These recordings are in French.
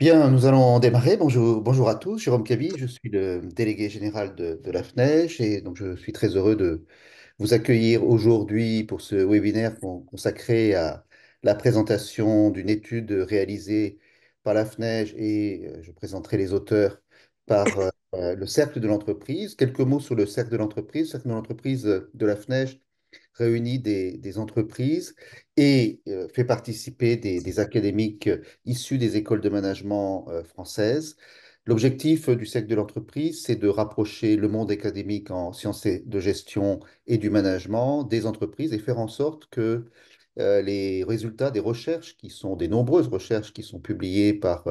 Bien, nous allons démarrer. Bonjour, bonjour à tous. Jérôme Cabi, je suis le délégué général de, la FNESH et donc je suis très heureux de vous accueillir aujourd'hui pour ce webinaire consacré à la présentation d'une étude réalisée par la FNESH et euh, je présenterai les auteurs par euh, le cercle de l'entreprise. Quelques mots sur le cercle de l'entreprise. Le cercle de l'entreprise de la FNESH réunit des, entreprises et euh, fait participer des, académiques euh, issus des écoles de management euh, françaises. L'objectif du siècle de l'entreprise, c'est de rapprocher le monde académique en sciences de gestion et du management des entreprises et faire en sorte que les résultats des recherches, qui sont des nombreuses recherches qui sont publiées par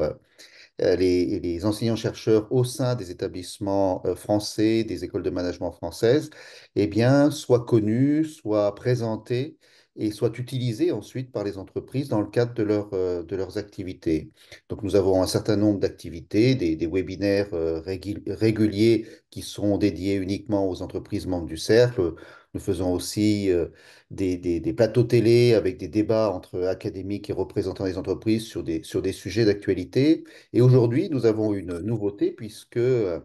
euh, les, enseignants-chercheurs au sein des établissements euh, français, des écoles de management françaises, eh bien, soient connus, soient présentés et soient utilisés ensuite par les entreprises dans le cadre de, euh, leurs activités. Donc nous avons un certain nombre d'activités, des, des, webinaires réguliers qui sont dédiés uniquement aux entreprises membres du cercle. Nous faisons aussi euh, des, des, plateaux télé avec des débats entre académiques et représentants des entreprises sur des, sur des sujets d'actualité. Et aujourd'hui, nous avons une nouveauté puisque euh,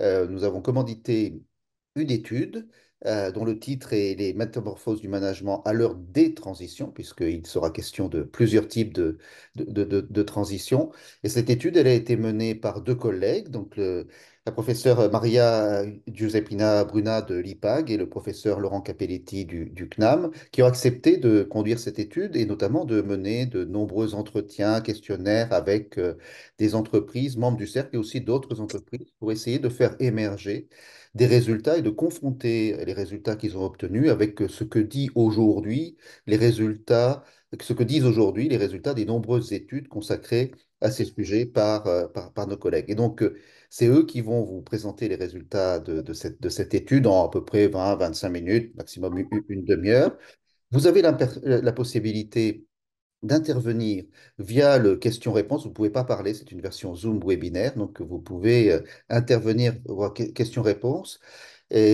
euh, nous avons commandité une étude dont le titre est Les métamorphoses du management à l'heure des transitions, puisqu'il sera question de plusieurs types de, de, de, de, transitions. Et cette étude, elle a été menée par deux collègues, donc le, la professeure Maria Giuseppina Bruna de l'IPAG et le professeur Laurent Capelletti du, CNAM, qui ont accepté de conduire cette étude et notamment de mener de nombreux entretiens, questionnaires avec euh, des entreprises, membres du cercle et aussi d'autres entreprises pour essayer de faire émerger des résultats et de confronter les résultats qu'ils ont obtenus avec euh, ce que dit aujourd'hui les résultats, ce que disent aujourd'hui les résultats des nombreuses études consacrées à ces sujets par, euh, par, par nos collègues. Et donc, c'est eux qui vont vous présenter les résultats de, de, cette, étude en à peu près 20-25 minutes, maximum une, demi-heure. Vous avez euh, la, possibilité d'intervenir via le question-réponse. Vous ne pouvez pas parler, c'est une version Zoom webinaire, donc vous pouvez euh, intervenir via question-réponse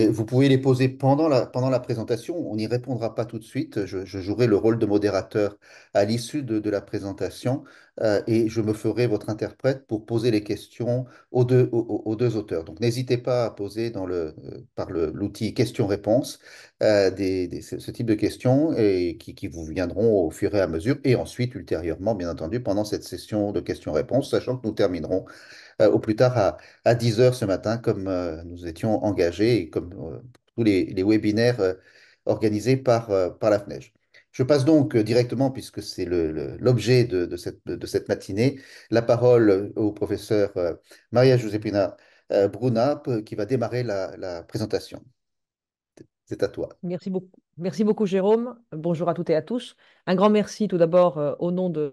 vous pouvez les poser pendant la, pendant la présentation. On n'y répondra pas tout de suite. Je, jouerai le rôle de modérateur à l'issue de, la présentation euh, et je me ferai votre interprète pour poser les questions aux deux, aux, deux auteurs. Donc n'hésitez pas à poser dans le, euh, par l'outil questions-réponses euh, ce type de questions et qui, qui vous viendront au fur et à mesure et ensuite ultérieurement, bien entendu, pendant cette session de questions-réponses, sachant que nous terminerons euh, au plus tard à, 10h ce matin, comme euh, nous étions engagés et comme euh, tous les, les webinaires organisés par, par la FNEJ. Je passe donc directement, puisque c'est l'objet de, de, cette, de, cette, matinée, la parole au professeur Maria Giuseppina Bruna, qui va démarrer la, la présentation. C'est à toi. Merci beaucoup. Merci beaucoup, Jérôme. Bonjour à toutes et à tous. Un grand merci tout d'abord au nom de,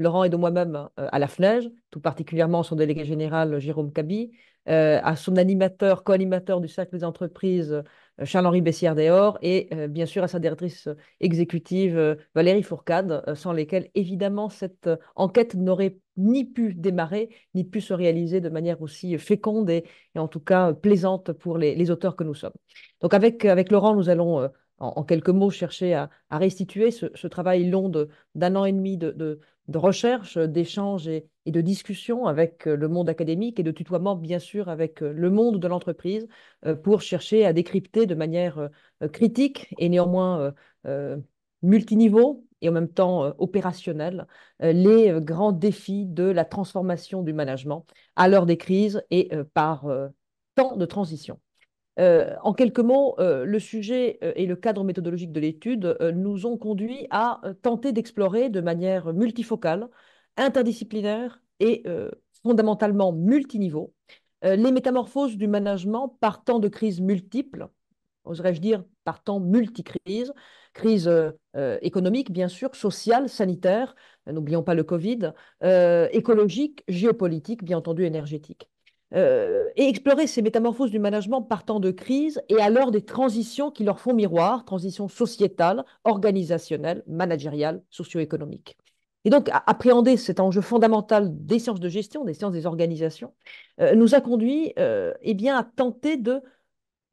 Laurent et de moi-même euh, à la FNEJ, tout particulièrement son délégué général euh, Jérôme Cabi, euh, à son animateur, co-animateur du cercle des entreprises Charles-Henri Bessière déhors et bien sûr à sa directrice exécutive Valérie Fourcade, sans lesquelles évidemment cette enquête n'aurait ni pu démarrer, ni pu se réaliser de manière aussi féconde et, en tout cas plaisante pour les, auteurs que nous sommes. Donc avec, avec Laurent, nous allons en, quelques mots chercher à, restituer ce, travail long d'un an et demi de, de, de recherche, d'échange et, de discussion avec euh, le monde académique et de tutoiement, bien sûr, avec euh, le monde de l'entreprise euh, pour chercher à décrypter de manière critique et néanmoins multiniveau et en même temps opérationnel les grands défis de la transformation du management à l'heure des crises et par temps de transition. Euh, en quelques mots, euh, le sujet euh, et le cadre méthodologique de l'étude nous ont conduits à tenter d'explorer de manière multifocale, interdisciplinaire et fondamentalement multiniveau les métamorphoses du management partant de crises multiples, oserais-je dire partant multicrise, crise économique, bien sûr, sociale, sanitaire, n'oublions pas le Covid, écologique, géopolitique, bien entendu énergétique. Euh, et explorer ces métamorphoses du management partant de crise et alors des transitions qui leur font miroir, transitions sociétales, organisationnelles, managériales, socio-économiques. Et donc, appréhender cet enjeu fondamental des sciences de gestion, des sciences des organisations, euh, nous a conduit euh, eh bien, à tenter de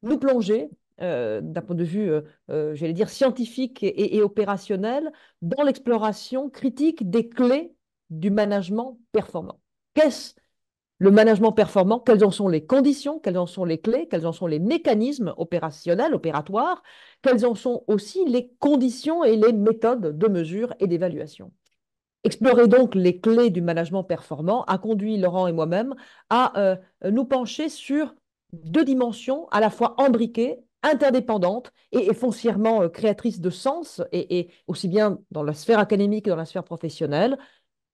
nous plonger, d'un point de vue, j'allais dire, scientifique et opérationnel, dans l'exploration critique des clés du management performant. Qu'est-ce le management performant, quelles en sont les conditions, quelles en sont les clés, quels en sont les mécanismes opérationnels, opératoires, quelles en sont aussi les conditions et les méthodes de mesure et d'évaluation. Explorer donc les clés du management performant a conduit Laurent et moi-même à euh, nous pencher sur deux dimensions à la fois embriquées, interdépendantes et, foncièrement euh, créatrices de sens, et aussi bien dans la sphère académique que dans la sphère professionnelle,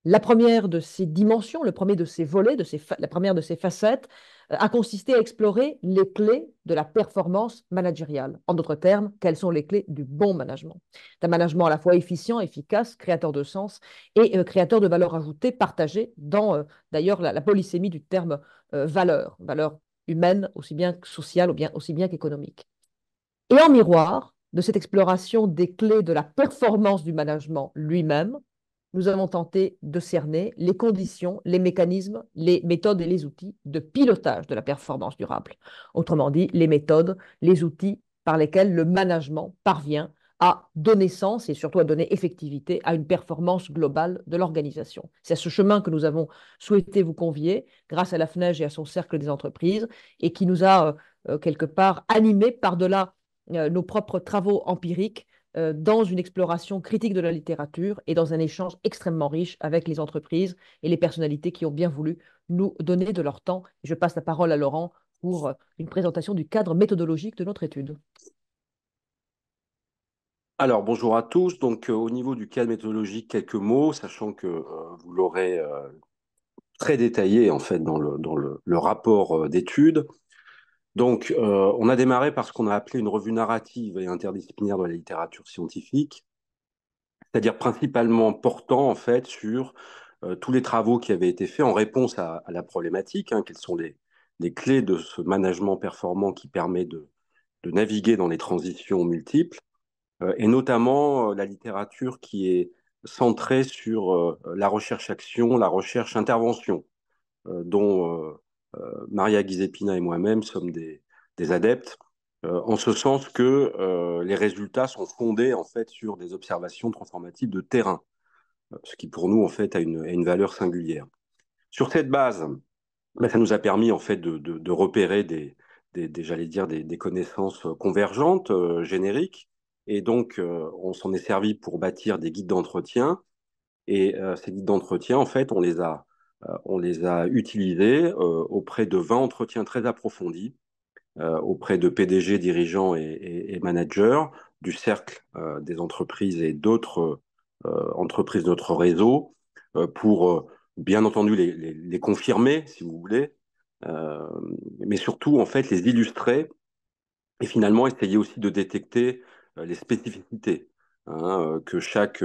la première de ces dimensions, le premier de ces volets, de la première de ces facettes, euh, a consisté à explorer les clés de la performance managériale. En d'autres termes, quelles sont les clés du bon management D'un management à la fois efficient, efficace, créateur de sens et euh, créateur de valeur ajoutée partagée dans euh, d'ailleurs la, polysémie du terme valeur, valeur humaine aussi bien que sociale ou bien, aussi bien qu'économique. Et en miroir de cette exploration des clés de la performance du management lui-même, nous avons tenté de cerner les conditions, les mécanismes, les méthodes et les outils de pilotage de la performance durable. Autrement dit, les méthodes, les outils par lesquels le management parvient à donner sens et surtout à donner effectivité à une performance globale de l'organisation. C'est à ce chemin que nous avons souhaité vous convier grâce à la FNEJ et à son cercle des entreprises et qui nous a euh, euh, quelque part animés par-delà euh, nos propres travaux empiriques euh, dans une exploration critique de la littérature et dans un échange extrêmement riche avec les entreprises et les personnalités qui ont bien voulu nous donner de leur temps. Je passe la parole à Laurent pour euh, une présentation du cadre méthodologique de notre étude. Alors bonjour à tous. Donc euh, au niveau du cadre méthodologique, quelques mots, sachant que vous l'aurez très détaillé en fait dans le, dans le rapport d'études. Donc, euh, on a démarré par ce qu'on a appelé une revue narrative et interdisciplinaire de la littérature scientifique, c'est-à-dire principalement portant en fait sur euh, tous les travaux qui avaient été faits en réponse à, la problématique, hein, quelles sont les, les, clés de ce management performant qui permet de, de naviguer dans les transitions multiples, euh, et notamment la littérature qui est centrée sur la recherche-action, la recherche-intervention, dont euh, Maria Ghisepina et moi-même sommes des, adeptes, euh, en ce sens que euh, les résultats sont fondés en fait sur des observations transformatives de terrain, ce qui pour nous en fait a une, valeur singulière. Sur cette base, bah, ça nous a permis en fait de, repérer des, dire des, connaissances convergentes génériques et donc on s'en est servi pour bâtir des guides d'entretien et ces guides d'entretien en fait on les a euh, on les a utilisés euh, auprès de 20 entretiens très approfondis, euh, auprès de PDG, dirigeants et, managers, du cercle des entreprises et d'autres entreprises de notre réseau, pour bien entendu les, confirmer, si vous voulez, mais surtout en fait les illustrer et finalement essayer aussi de détecter les spécificités hein, que chaque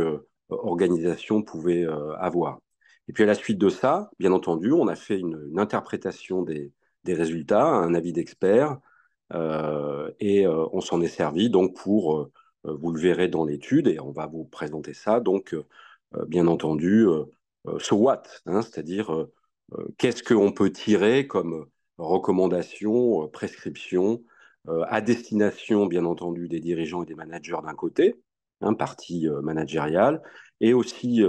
organisation pouvait avoir. Et puis à la suite de ça, bien entendu, on a fait une, interprétation des, résultats, un avis d'expert, euh, et euh, on s'en est servi donc pour, euh, vous le verrez dans l'étude, et on va vous présenter ça, donc bien entendu, ce « what, hein, c'est-à-dire qu'est-ce qu'on peut tirer comme recommandation prescription à destination bien entendu des dirigeants et des managers d'un côté, un hein, parti partie managériale, et aussi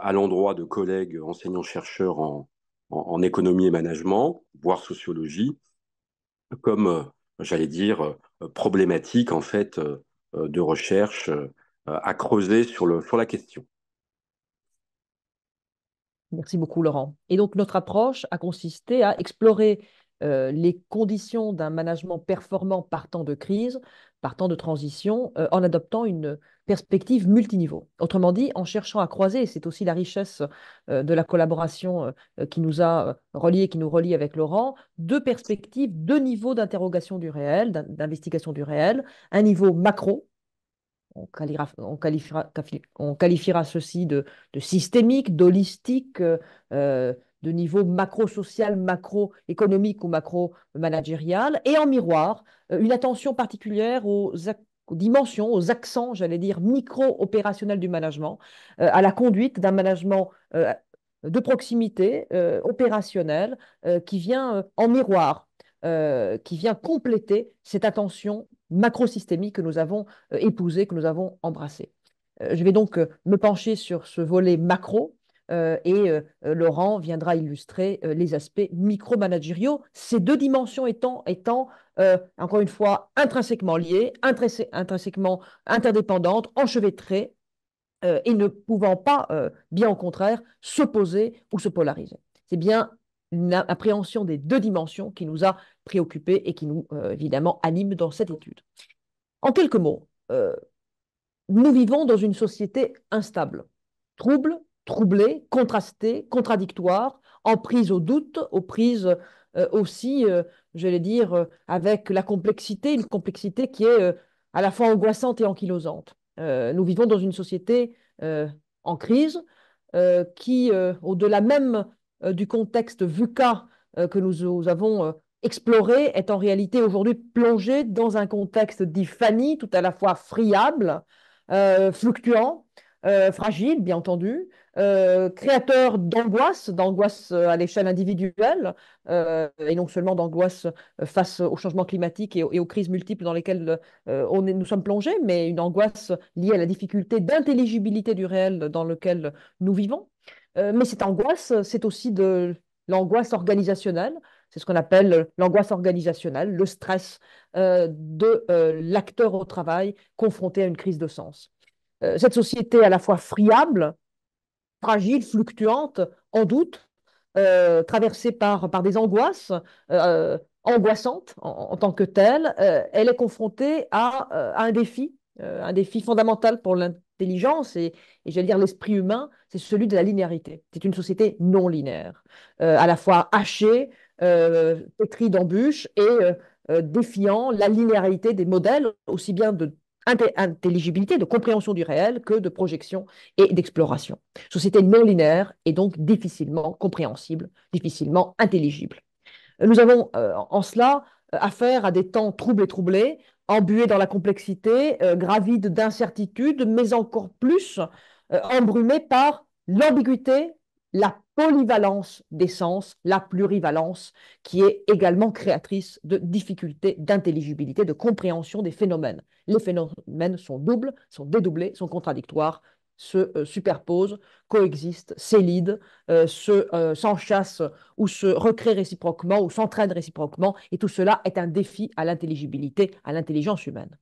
à l'endroit de collègues enseignants-chercheurs en, en, économie et management, voire sociologie, comme, euh, j'allais dire, euh, problématique en fait euh, de recherche à creuser sur, le, sur la question. Merci beaucoup, Laurent. Et donc, notre approche a consisté à explorer les conditions d'un management performant partant de crise, temps de transition, en adoptant une, perspective multiniveau. Autrement dit, en cherchant à croiser, c'est aussi la richesse euh, de la collaboration euh, qui nous a euh, reliés, qui nous relie avec Laurent, deux perspectives, deux niveaux d'interrogation du réel, d'investigation du réel, un niveau macro, on qualifiera, on, on qualifiera, ceci de, de systémique, d'holistique, de niveau macro-social, macro-économique ou macro-managérial, et en miroir, une attention particulière aux, aux dimensions, aux accents, j'allais dire, micro-opérationnels du management, euh, à la conduite d'un management euh, de proximité, euh, opérationnel, qui vient en miroir, qui vient compléter cette attention macrosystémique que nous avons épousée, que nous avons embrassée. je vais donc me pencher sur ce volet macro. et Laurent viendra illustrer les aspects micro-managériaux, ces deux dimensions étant euh, encore une fois, intrinsèquement liées, intrinsèquement interdépendantes, enchevêtrées, euh, et ne pouvant pas, euh, bien au contraire, s'opposer ou se polariser. C'est bien une appréhension des deux dimensions qui nous a préoccupés et qui nous, évidemment, anime dans cette étude. En quelques mots, nous vivons dans une société instable, trouble, troublée, contrastée, contradictoire, en prise au doute, aux prises aussi je vais dire, euh, avec la complexité, une complexité qui est euh, à la fois angoissante et ankylosante. Euh, nous vivons dans une société en crise qui, au-delà même du contexte VUCA que nous, avons exploré, est en réalité aujourd'hui plongée dans un contexte dit tout à la fois friable, fluctuant, euh, fragile, bien entendu, euh, créateur d'angoisse, d'angoisse euh, à l'échelle individuelle, et non seulement d'angoisse face au changement climatique et, aux, crises multiples dans lesquelles on nous sommes plongés, mais une angoisse liée à la difficulté d'intelligibilité du réel dans lequel nous vivons. mais cette angoisse, c'est aussi de l'angoisse organisationnelle, c'est ce qu'on appelle l'angoisse organisationnelle, le stress de l'acteur au travail confronté à une crise de sens. Euh, cette société à la fois friable, fragile, fluctuante, en doute, euh, traversée par, par des angoisses, euh, angoissantes angoissante en, tant que telle, elle est confrontée à, un défi, un défi fondamental pour l'intelligence et, et j'allais dire l'esprit humain, c'est celui de la linéarité. C'est une société non linéaire, à la fois hachée, pétrie d'embûches et défiant la linéarité des modèles, aussi bien de intelligibilité, de compréhension du réel que de projection et d'exploration. Société non linéaire et donc difficilement compréhensible, difficilement intelligible. Nous avons euh, en cela euh, affaire à des temps troubles et troublés, embués dans la complexité, euh, gravides d'incertitudes, mais encore plus embrumés par l'ambiguïté, la polyvalence des sens, la plurivalence, qui est également créatrice de difficultés d'intelligibilité, de compréhension des phénomènes. Les phénomènes sont doubles, sont dédoublés, sont contradictoires, se euh, superposent, coexistent, s'élident, euh, se, euh, s'enchassent ou se recréent réciproquement ou s'entraînent réciproquement. Et tout cela est un défi à l'intelligibilité, à l'intelligence humaine.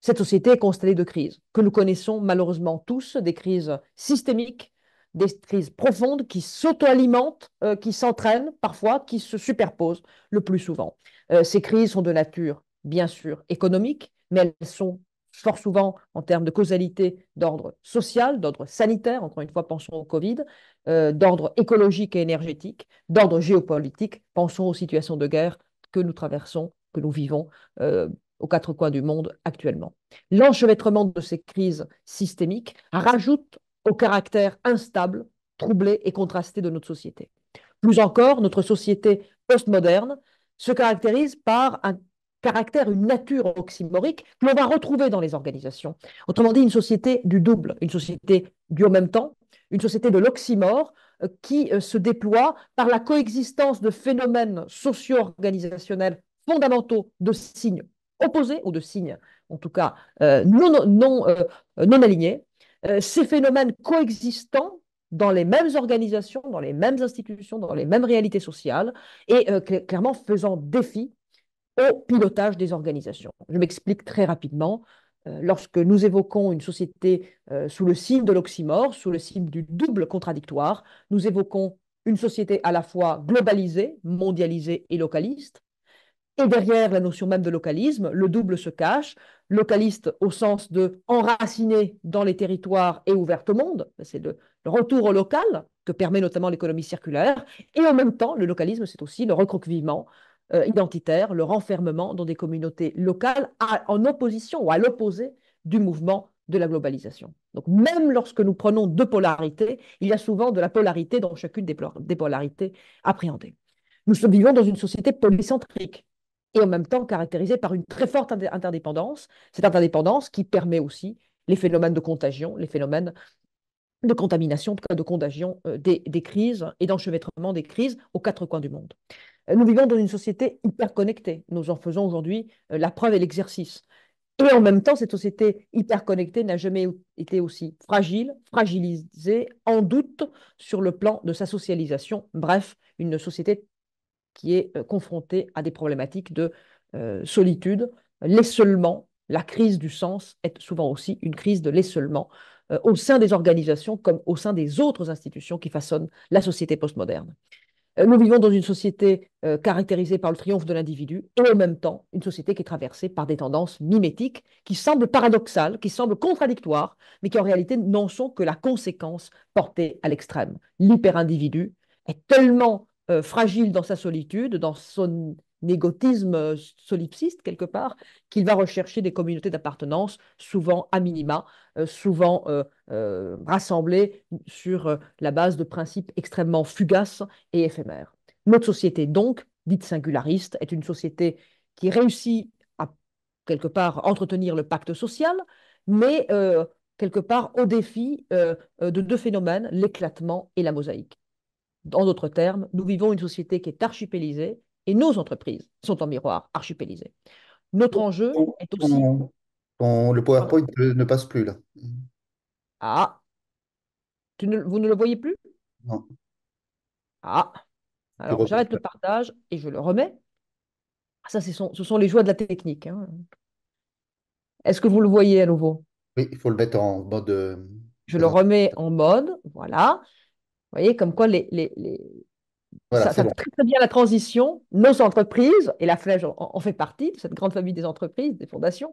Cette société est constellée de crises que nous connaissons malheureusement tous, des crises systémiques, des crises profondes qui s'auto-alimentent, euh, qui s'entraînent parfois, qui se superposent le plus souvent. Euh, ces crises sont de nature, bien sûr, économique, mais elles sont fort souvent en termes de causalité d'ordre social, d'ordre sanitaire, encore une fois, pensons au Covid, euh, d'ordre écologique et énergétique, d'ordre géopolitique, pensons aux situations de guerre que nous traversons, que nous vivons aux quatre coins du monde actuellement. L'enchevêtrement de ces crises systémiques rajoute au caractère instable, troublé et contrasté de notre société. Plus encore, notre société postmoderne se caractérise par un caractère, une nature oxymorique que l'on va retrouver dans les organisations. Autrement dit, une société du double, une société du au même temps, une société de l'oxymore euh, qui euh, se déploie par la coexistence de phénomènes socio-organisationnels fondamentaux de signes opposés ou de signes en tout cas euh, non, non alignés, euh, ces phénomènes coexistants dans les mêmes organisations, dans les mêmes institutions, dans les mêmes réalités sociales, et euh, clairement faisant défi au pilotage des organisations. Je m'explique très rapidement. Euh, lorsque nous évoquons une société sous le signe de l'oxymore, sous le signe du double contradictoire, nous évoquons une société à la fois globalisée, mondialisée et localiste. Et derrière la notion même de localisme, le double se cache, localiste au sens de enraciné dans les territoires et ouverte au monde, ben, c'est le, retour au local que permet notamment l'économie circulaire, et en même temps, le localisme, c'est aussi le recroquevillement euh, identitaire, le renfermement dans des communautés locales en opposition ou à l'opposé du mouvement de la globalisation. Donc même lorsque nous prenons deux polarités, il y a souvent de la polarité dans chacune des, des polarités appréhendées. Nous vivons dans une société polycentrique et en même temps caractérisée par une très forte interdépendance. Cette interdépendance qui permet aussi les phénomènes de contagion, les phénomènes de contamination, de contagion euh, des, crises et d'enchevêtrement des crises aux quatre coins du monde. Euh, nous vivons dans une société hyper connectée. Nous en faisons aujourd'hui euh, la preuve et l'exercice. Et en même temps, cette société hyper connectée n'a jamais été aussi fragile, fragilisée, en doute sur le plan de sa socialisation. Bref, une société qui est euh, confronté à des problématiques de euh, solitude, seulement La crise du sens est souvent aussi une crise de l'esseullement euh, au sein des organisations comme au sein des autres institutions qui façonnent la société postmoderne. nous vivons dans une société caractérisée par le triomphe de l'individu et en même temps une société qui est traversée par des tendances mimétiques qui semblent paradoxales, qui semblent contradictoires, mais qui en réalité n'en sont que la conséquence portée à l'extrême. L'hyper-individu est tellement euh, fragile dans sa solitude, dans son égotisme euh, solipsiste quelque part, qu'il va rechercher des communautés d'appartenance, souvent à minima, euh, souvent rassemblées sur la base de principes extrêmement fugaces et éphémères. Notre société, donc, dite singulariste, est une société qui réussit à, quelque part, entretenir le pacte social, mais quelque part au défi de deux phénomènes, l'éclatement et la mosaïque. En d'autres termes, nous vivons une société qui est archipélisée et nos entreprises sont en miroir archipélisées. Notre enjeu est aussi. le PowerPoint ne passe plus là. Ah, vous ne le voyez plus? Non. Ah, alors j'arrête le partage et je le remets. Ah, ça, ce sont, ce sont les joies de la technique. Hein. Est-ce que vous le voyez à nouveau? Oui, il faut le mettre en mode. Euh, je le remets en mode, voilà. Vous voyez, comme quoi ça, fait très, bien la transition. Nos entreprises, et la Flèche en, fait partie, de cette grande famille des entreprises, des fondations,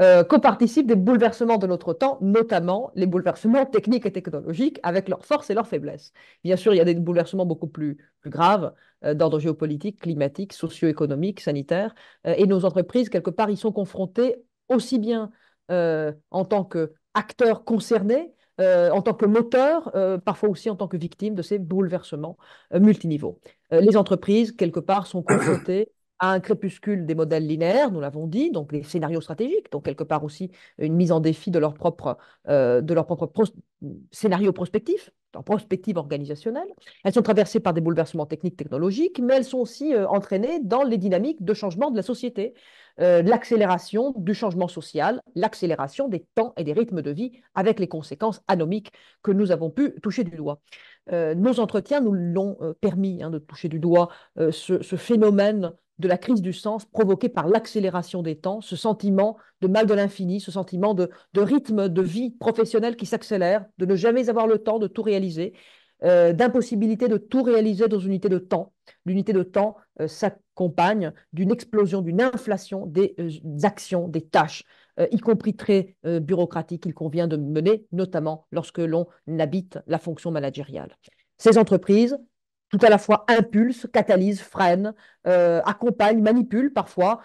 euh, coparticipent des bouleversements de notre temps, notamment les bouleversements techniques et technologiques, avec leurs forces et leurs faiblesses. Bien sûr, il y a des bouleversements beaucoup plus, graves, euh, d'ordre géopolitique, climatique, socio-économique, sanitaire, euh, et nos entreprises, quelque part, y sont confrontées aussi bien euh, en tant qu'acteurs concernés euh, en tant que moteur, euh, parfois aussi en tant que victime de ces bouleversements euh, multiniveaux. les entreprises, quelque part, sont confrontées à un crépuscule des modèles linéaires, nous l'avons dit, donc les scénarios stratégiques, donc quelque part aussi une mise en défi de leur propre, de leur scénario prospectif, en prospective organisationnelle. Elles sont traversées par des bouleversements techniques, technologiques, mais elles sont aussi entraînées dans les dynamiques de changement de la société, euh, l'accélération du changement social, l'accélération des temps et des rythmes de vie avec les conséquences anomiques que nous avons pu toucher du doigt. Euh, nos entretiens nous l'ont euh, permis hein, de toucher du doigt ce, phénomène de la crise du sens provoquée par l'accélération des temps, ce sentiment de mal de l'infini, ce sentiment de, rythme de vie professionnelle qui s'accélère, de ne jamais avoir le temps de tout réaliser, d'impossibilité de tout réaliser dans une unité de temps. L'unité de temps compagne d'une explosion, d'une inflation des, euh, actions, des tâches, euh, y compris très euh, bureaucratiques qu'il convient de mener, notamment lorsque l'on habite la fonction managériale. Ces entreprises, tout à la fois impulsent, catalysent, freinent, accompagnent, manipulent parfois,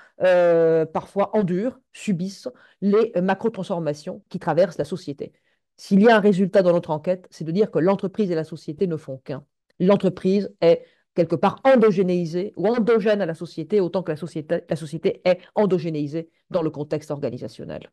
parfois endurent, subissent les macro-transformations qui traversent la société. S'il y a un résultat dans notre enquête, c'est de dire que l'entreprise et la société ne font qu'un. L'entreprise est quelque part endogénéisée ou endogène à la société, autant que la société, la société est endogénéisée dans le contexte organisationnel.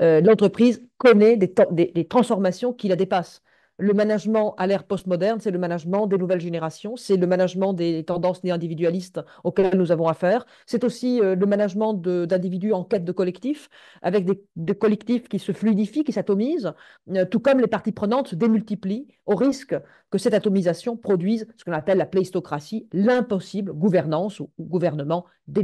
Euh, l'entreprise connaît des transformations qui la dépassent le management à l'ère postmoderne, c'est le management des nouvelles générations, c'est le management des tendances néo-individualistes auxquelles nous avons affaire, c'est aussi euh, le management d'individus en quête de collectifs, avec des, collectifs qui se fluidifient, qui s'atomisent, euh, tout comme les parties prenantes se démultiplient au risque que cette atomisation produise ce qu'on appelle la pléistocratie, l'impossible gouvernance ou, gouvernement des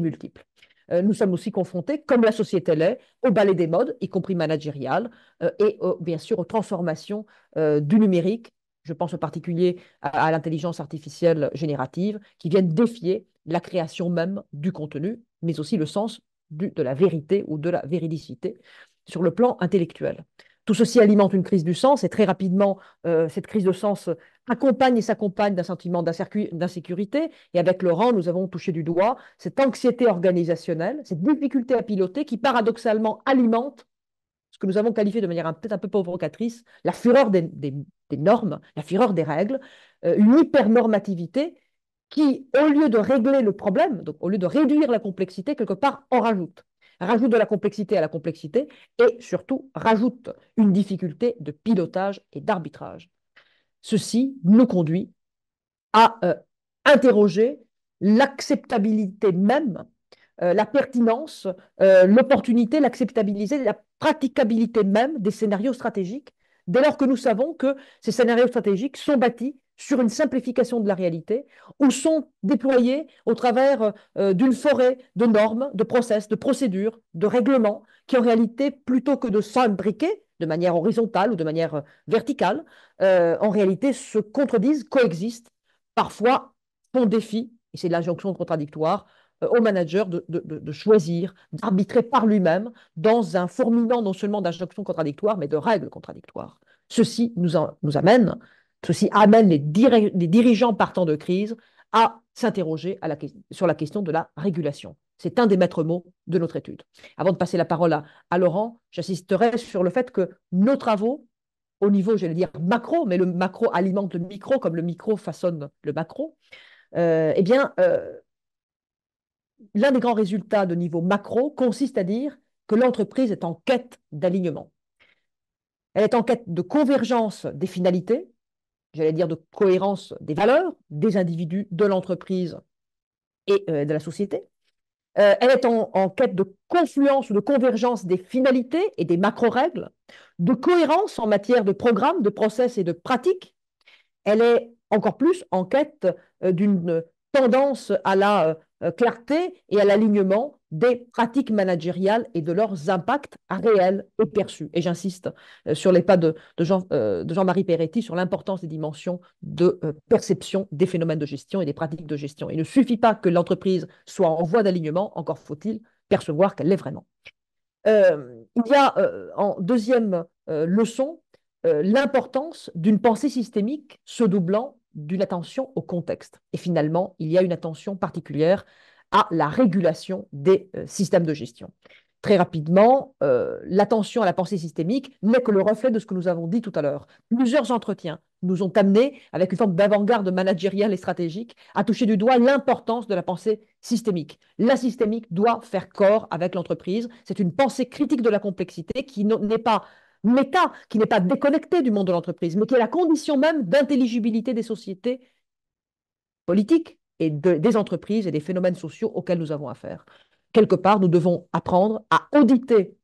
euh, nous sommes aussi confrontés, comme la société l'est, au balai des modes, y compris managérial, euh, et bien sûr aux transformations euh, du numérique. Je pense en particulier à, l'intelligence artificielle générative, qui viennent défier la création même du contenu, mais aussi le sens de la vérité ou de la véridicité sur le plan intellectuel. Tout ceci alimente une crise du sens et très rapidement, cette crise de sens accompagne et s'accompagne d'un sentiment d'insécurité. Et avec Laurent, nous avons touché du doigt cette anxiété organisationnelle, cette difficulté à piloter qui paradoxalement alimente ce que nous avons qualifié de manière peut-être un peu provocatrice, la fureur des, normes, la fureur des règles, une euh, une hypernormativité qui, au lieu de régler le problème, donc au lieu de réduire la complexité, quelque part en rajoute. Rajoute de la complexité à la complexité et surtout rajoute une difficulté de pilotage et d'arbitrage. Ceci nous conduit à euh, interroger l'acceptabilité même, euh, la pertinence, euh, l'opportunité, l'acceptabilité, la praticabilité même des scénarios stratégiques, dès lors que nous savons que ces scénarios stratégiques sont bâtis sur une simplification de la réalité ou sont déployés au travers d'une forêt de normes, de process, de procédures, de règlements qui en réalité, plutôt que de s'imbriquer, de manière horizontale ou de manière euh, verticale, euh, en réalité se contredisent, coexistent, parfois font défi, et c'est l'injonction contradictoire, euh, au manager de, choisir, d'arbitrer par lui-même dans un fourmillement non seulement d'injonction contradictoire, mais de règles contradictoires. Ceci nous, nous amène, ceci amène les dirigeants partant de crise à s'interroger sur la question de la régulation. C'est un des maîtres mots de notre étude. Avant de passer la parole à, Laurent, j'insisterai sur le fait que nos travaux, au niveau, j'allais dire macro, mais le macro alimente le micro, comme le micro façonne le macro, euh, eh bien, euh, l'un des grands résultats de niveau macro consiste à dire que l'entreprise est en quête d'alignement. Elle est en quête de convergence des finalités, j'allais dire, de cohérence des valeurs des individus, de l'entreprise et euh, de la société. Euh, elle est en, quête de confluence ou de convergence des finalités et des macro-règles, de cohérence en matière de programme, de process et de pratiques. Elle est encore plus en quête euh, d'une tendance à la clarté et à l'alignement des pratiques managériales et de leurs impacts réels et perçus. Et j'insiste euh, sur les pas euh, de, Jean-Marie Peretti sur l'importance des dimensions de euh, perception des phénomènes de gestion et des pratiques de gestion. Il ne suffit pas que l'entreprise soit en voie d'alignement, encore faut-il percevoir qu'elle l'est vraiment. il y a en deuxième leçon l'importance d'une pensée systémique se doublant d'une attention au contexte. Et finalement, il y a une attention particulière à la régulation des euh, systèmes de gestion. Très rapidement, euh, l'attention à la pensée systémique n'est que le reflet de ce que nous avons dit tout à l'heure. Plusieurs entretiens nous ont amenés, avec une forme d'avant-garde managériale et stratégique, à toucher du doigt l'importance de la pensée systémique. La systémique doit faire corps avec l'entreprise. C'est une pensée critique de la complexité qui n'est pas méta, qui n'est pas déconnectée du monde de l'entreprise, mais qui est la condition même d'intelligibilité des sociétés politiques, et des entreprises et des phénomènes sociaux auxquels nous avons affaire. Quelque part, nous devons apprendre à auditer,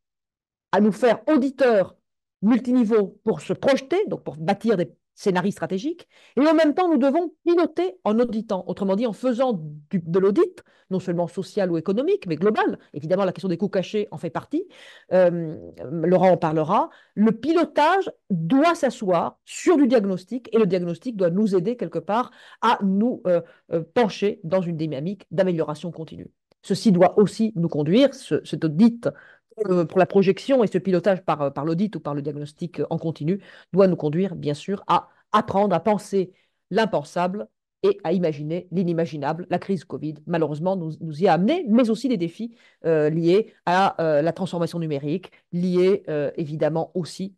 à nous faire auditeurs multiniveaux pour se projeter, donc pour bâtir des scénarii stratégique, et en même temps, nous devons piloter en auditant, autrement dit, en faisant de l'audit, non seulement social ou économique, mais global. Évidemment, la question des coûts cachés en fait partie. Euh, Laurent en parlera. Le pilotage doit s'asseoir sur du diagnostic, et le diagnostic doit nous aider quelque part à nous euh, euh, pencher dans une dynamique d'amélioration continue. Ceci doit aussi nous conduire, cet audit euh, pour la projection et ce pilotage par, euh, l'audit ou par le diagnostic euh, en continu doit nous conduire, bien sûr, à apprendre à penser l'impensable et à imaginer l'inimaginable. La crise Covid, malheureusement, nous, y a amené, mais aussi des défis liés à la transformation numérique, liés évidemment aussi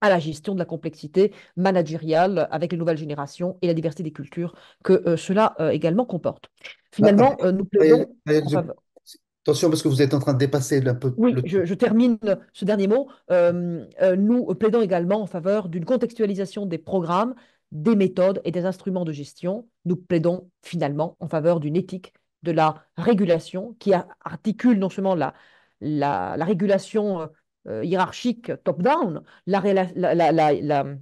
à la gestion de la complexité managériale avec les nouvelles générations et la diversité des cultures que cela également comporte. Finalement, nous plaidons... Attention, parce que vous êtes en train de dépasser un peu. Oui, je, je, termine ce dernier mot. Euh, euh, nous plaidons également en faveur d'une contextualisation des programmes, des méthodes et des instruments de gestion. Nous plaidons finalement en faveur d'une éthique de la régulation qui articule non seulement la, la, régulation euh, hiérarchique top-down, la, la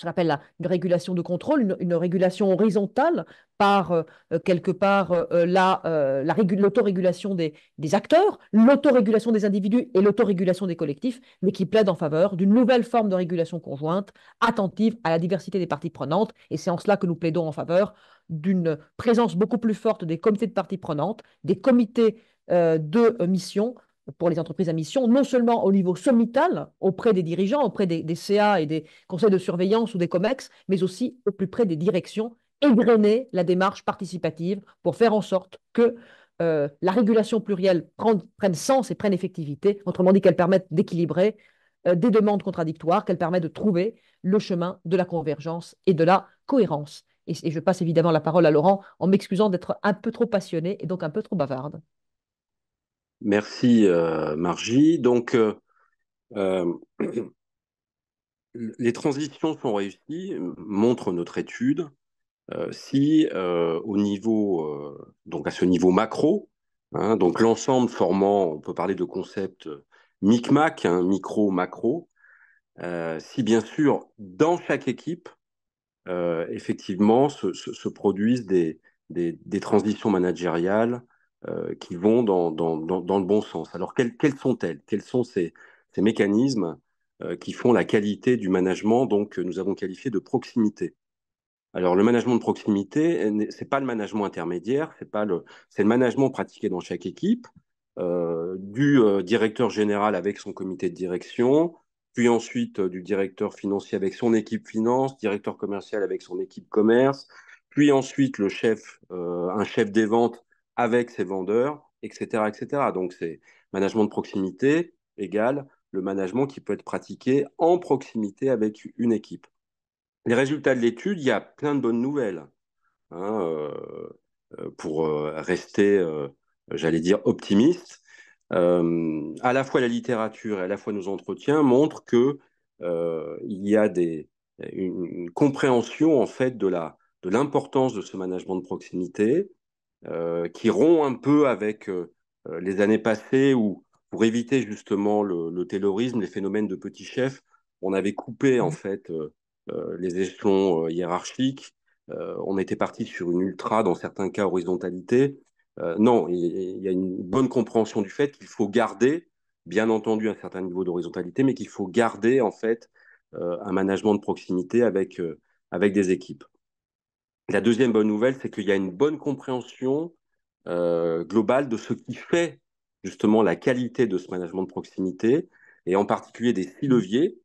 je rappelle là, une régulation de contrôle, une, régulation horizontale par euh, euh, quelque part euh, l'autorégulation la, des, des, acteurs, l'autorégulation des individus et l'autorégulation des collectifs, mais qui plaide en faveur d'une nouvelle forme de régulation conjointe, attentive à la diversité des parties prenantes. Et c'est en cela que nous plaidons en faveur d'une présence beaucoup plus forte des comités de parties prenantes, des comités de mission pour les entreprises à mission, non seulement au niveau sommital, auprès des dirigeants, auprès des, CA et des conseils de surveillance ou des COMEX, mais aussi au plus près des directions, égrener la démarche participative pour faire en sorte que euh, la régulation plurielle prenne, sens et prenne effectivité, autrement dit qu'elle permette d'équilibrer euh, des demandes contradictoires, qu'elle permette de trouver le chemin de la convergence et de la cohérence. et, je passe évidemment la parole à Laurent en m'excusant d'être un peu trop passionné et donc un peu trop bavarde. Merci euh, Margie. Donc, euh, euh, les transitions sont réussies, montre notre étude. si au niveau, donc à ce niveau macro, hein, donc l'ensemble formant, on peut parler de concept micmac, hein, micro, macro, si bien sûr dans chaque équipe, effectivement, se, produisent des transitions managériales euh, qui vont dans, dans, dans, le bon sens. Alors, quelles, sont-elles Quels sont ces, ces mécanismes euh, qui font la qualité du management, donc que nous avons qualifié de proximité Alors, le management de proximité, ce euh, n'est pas le management intermédiaire, c'est le, le management pratiqué dans chaque équipe, du directeur général avec son comité de direction, puis ensuite du directeur financier avec son équipe finance, directeur commercial avec son équipe commerce, puis ensuite le chef, un chef des ventes avec ses vendeurs, etc. etc. Donc c'est management de proximité égale le management qui peut être pratiqué en proximité avec une équipe. Les résultats de l'étude, il y a plein de bonnes nouvelles. Hein, euh, euh, pour euh, rester, j'allais dire, optimiste, à la fois la littérature et à la fois nos entretiens montrent que il y a une, une, compréhension en fait de la de l'importance de ce management de proximité, euh, qui rompt un peu avec euh, euh, les années passées où, pour éviter justement le, le, terrorisme, les phénomènes de petits chefs, on avait coupé en mmh. fait les échelons hiérarchiques. on était parti sur une ultra, dans certains cas, horizontalité. non, il, y a une bonne compréhension du fait qu'il faut garder bien entendu un certain niveau d'horizontalité, mais qu'il faut garder en fait un management de proximité avec, avec des équipes. La deuxième bonne nouvelle, c'est qu'il y a une bonne compréhension euh, globale de ce qui fait justement la qualité de ce management de proximité, et en particulier des six leviers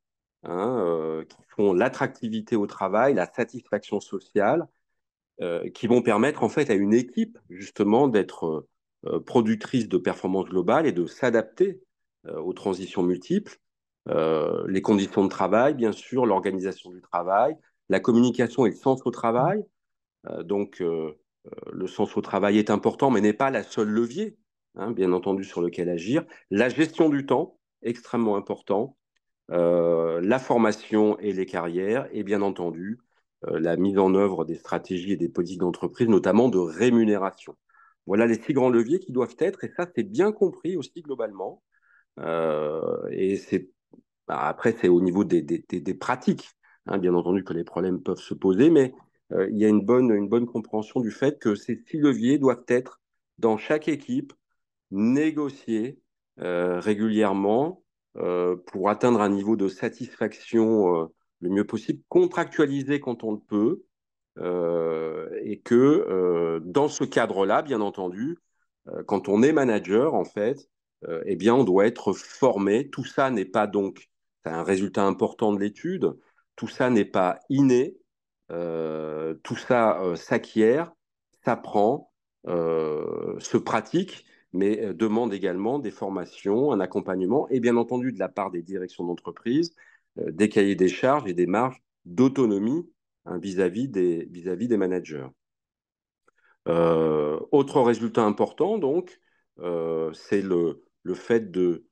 hein, euh, qui font l'attractivité au travail, la satisfaction sociale, euh, qui vont permettre en fait à une équipe justement d'être productrice de performance globale et de s'adapter aux transitions multiples, les conditions de travail, bien sûr, l'organisation du travail, la communication et le sens au travail, euh, donc, euh, euh, le sens au travail est important, mais n'est pas la seule levier, hein, bien entendu, sur lequel agir. La gestion du temps, extrêmement important. la formation et les carrières, et bien entendu, la mise en œuvre des stratégies et des politiques d'entreprise, notamment de rémunération. Voilà les six grands leviers qui doivent être, et ça, c'est bien compris aussi globalement. et c'est bah, après, c'est au niveau des, des, des, pratiques, hein, bien entendu, que les problèmes peuvent se poser, mais euh, il y a une bonne, compréhension du fait que ces six leviers doivent être dans chaque équipe négociés euh, régulièrement euh, pour atteindre un niveau de satisfaction le mieux possible, contractualisé quand on le peut, et que dans ce cadre-là, bien entendu, quand on est manager, en fait, eh bien, on doit être formé. Tout ça n'est pas donc, c'est un résultat important de l'étude, tout ça n'est pas inné, euh, tout ça euh, s'acquiert, s'apprend, euh, se pratique, mais demande également des formations, un accompagnement et bien entendu de la part des directions d'entreprise, des cahiers des charges et des marges d'autonomie hein, vis-à-vis des, managers. autre résultat important, donc, c'est le, fait de,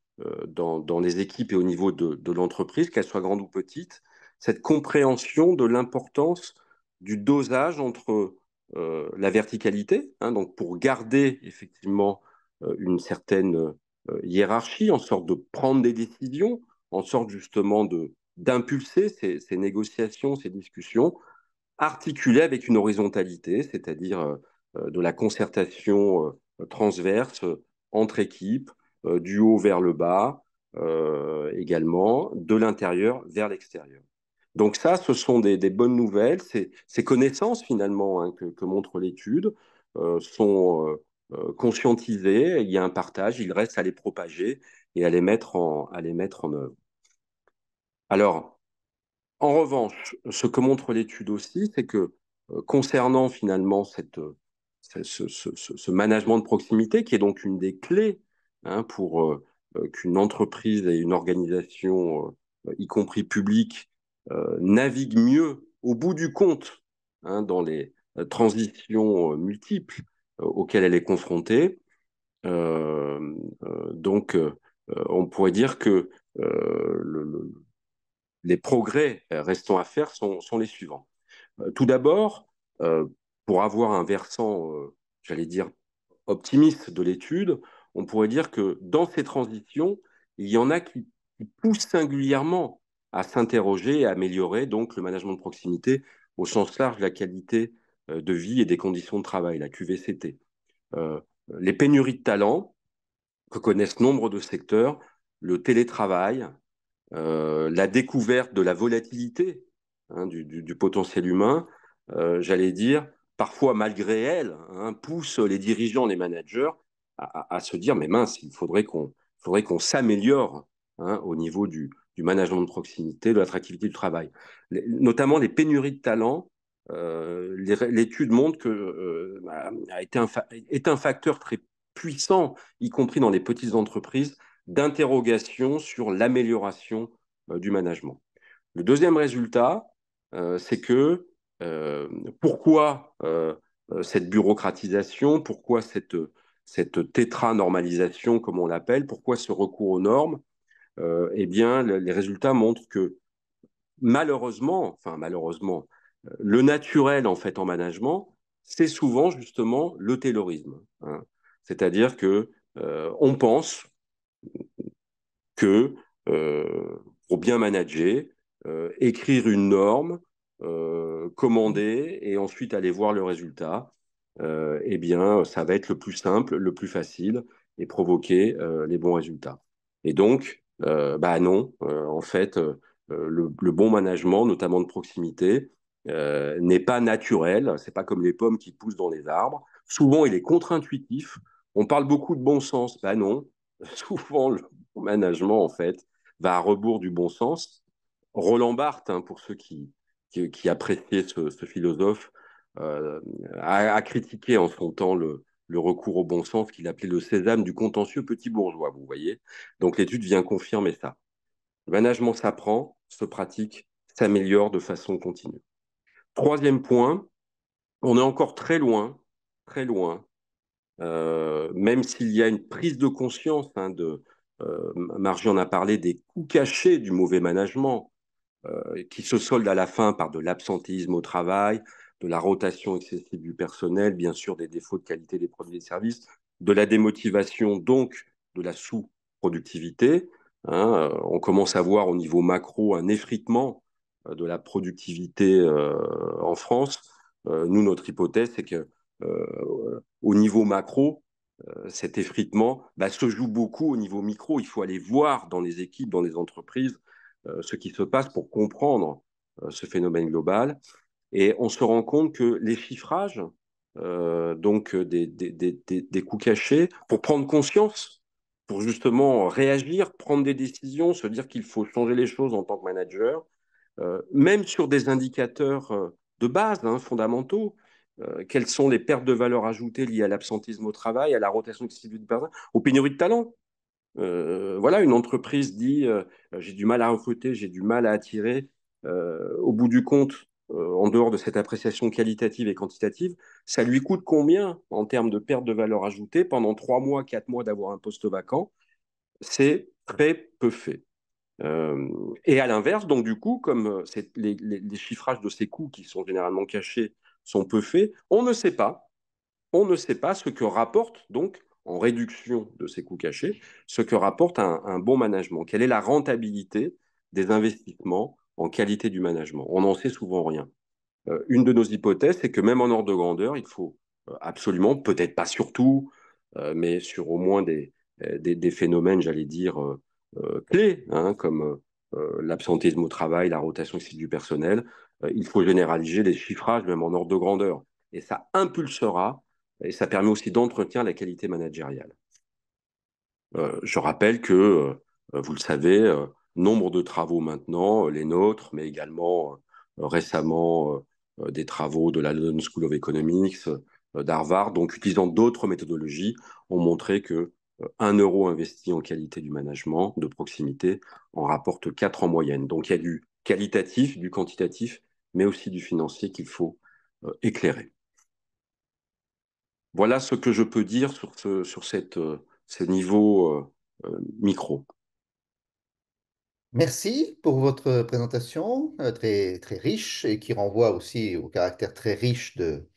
dans, les équipes et au niveau de, de l'entreprise, qu'elle soit grande ou petite, cette compréhension de l'importance du dosage entre euh, la verticalité, hein, donc pour garder effectivement euh, une certaine euh, hiérarchie, en sorte de prendre des décisions, en sorte justement de d'impulser ces, ces, négociations, ces discussions, articulées avec une horizontalité, c'est-à-dire de la concertation transverse entre équipes, du haut vers le bas, également de l'intérieur vers l'extérieur. Donc ça, ce sont des, bonnes nouvelles. Ces, connaissances, finalement, hein, que, montre l'étude, euh, sont euh, euh, conscientisées, il y a un partage, il reste à les propager et à les mettre en, à les mettre en œuvre. Alors, en revanche, ce que montre l'étude aussi, c'est que concernant finalement cette, ce, management de proximité, qui est donc une des clés hein, pour qu'une entreprise et une organisation, y compris publique, euh, navigue mieux au bout du compte hein, dans les euh, transitions euh, multiples auxquelles elle est confrontée. donc, on pourrait dire que les progrès restants à faire sont, sont les suivants. tout d'abord, pour avoir un versant, j'allais dire, optimiste de l'étude, on pourrait dire que dans ces transitions, il y en a qui, poussent singulièrement à s'interroger et à améliorer donc le management de proximité au sens large de la qualité euh, de vie et des conditions de travail, la QVCT. Euh, les pénuries de talents que connaissent nombre de secteurs, le télétravail, euh, la découverte de la volatilité hein, du, potentiel humain, j'allais dire, parfois malgré elle, hein, pousse les dirigeants, les managers à, se dire, mais mince, il faudrait qu'on faudrait qu'on s'améliore hein, au niveau du, du management de proximité, de l'attractivité du travail. notamment les pénuries de talents, euh, l'étude montre que euh, bah, a été est un facteur très puissant, y compris dans les petites entreprises, d'interrogation sur l'amélioration euh, du management. Le deuxième résultat, c'est que pourquoi cette bureaucratisation, pourquoi cette, cette tétra-normalisation, comme on l'appelle, pourquoi ce recours aux normes euh, eh bien, les résultats montrent que malheureusement, enfin malheureusement, le naturel en fait en management, c'est souvent justement le taylorisme. Hein. C'est-à-dire que euh, on pense que euh, pour bien manager, écrire une norme, commander et ensuite aller voir le résultat, eh bien, ça va être le plus simple, le plus facile et provoquer les bons résultats. Et donc, ben non, euh, en fait, euh, le, bon management, notamment de proximité, n'est pas naturel. C'est pas comme les pommes qui poussent dans les arbres. Souvent, il est contre-intuitif. On parle beaucoup de bon sens. Bah non, souvent, le bon management, en fait, va à rebours du bon sens. Roland Barthes, hein, pour ceux qui, qui, ce, philosophe, a, a, critiqué en son temps le, le recours au bon sens qu'il appelait le sésame du contentieux petit bourgeois, vous voyez. Donc l'étude vient confirmer ça. Le management s'apprend, se pratique, s'améliore de façon continue. Troisième point, on est encore très loin, très loin, euh, même s'il y a une prise de conscience hein, de, euh, en a parlé des coûts cachés du mauvais management, euh, qui se soldent à la fin par de l'absentéisme au travail, de la rotation excessive du personnel, bien sûr des défauts de qualité des produits et services, de la démotivation, donc de la sous-productivité. Hein, euh, on commence à voir au niveau macro un effritement euh, de la productivité euh, en France. nous, notre hypothèse, c'est que au niveau macro, cet effritement bah, se joue beaucoup au niveau micro. Il faut aller voir dans les équipes, dans les entreprises, ce qui se passe pour comprendre ce phénomène global. Et on se rend compte que les chiffrages, euh, donc euh, des, des, des, des coûts cachés, pour prendre conscience, pour justement réagir, prendre des décisions, se dire qu'il faut changer les choses en tant que manager, euh, même sur des indicateurs de base, hein, fondamentaux, quelles sont les pertes de valeur ajoutées liées à l'absentisme au travail, à la rotation excessive de personnes, aux pénuries de talents. voilà, une entreprise dit j'ai du mal à recruter, j'ai du mal à attirer. au bout du compte, euh, en dehors de cette appréciation qualitative et quantitative, ça lui coûte combien en termes de perte de valeur ajoutée pendant trois mois, quatre mois d'avoir un poste vacant C'est très peu fait. Euh, et à l'inverse, donc du coup, comme euh, les, chiffrages de ces coûts qui sont généralement cachés sont peu faits, on ne sait pas, on ne sait pas ce que rapporte donc en réduction de ces coûts cachés, ce que rapporte un bon management. Quelle est la rentabilité des investissements en qualité du management. On n'en sait souvent rien. Euh, une de nos hypothèses, c'est que même en ordre de grandeur, il faut euh, absolument, peut-être pas surtout, tout, euh, mais sur au moins des, des, phénomènes, j'allais dire, clés, hein, comme l'absentéisme au travail, la rotation du personnel, il faut généraliser les chiffrages, même en ordre de grandeur. Et ça impulsera, et ça permet aussi d'entretenir la qualité managériale. je rappelle que, vous le savez, nombre de travaux maintenant, euh, les nôtres, mais également euh, récemment euh, des travaux de la London School of Economics, d'Harvard, donc utilisant d'autres méthodologies, ont montré que 1 euro investi en qualité du management de proximité en rapporte quatre en moyenne. Donc il y a du qualitatif, du quantitatif, mais aussi du financier qu'il faut éclairer. Voilà ce que je peux dire sur ce, sur niveau micro. Merci pour votre présentation euh, très, très riche et qui renvoie aussi au caractère très riche de,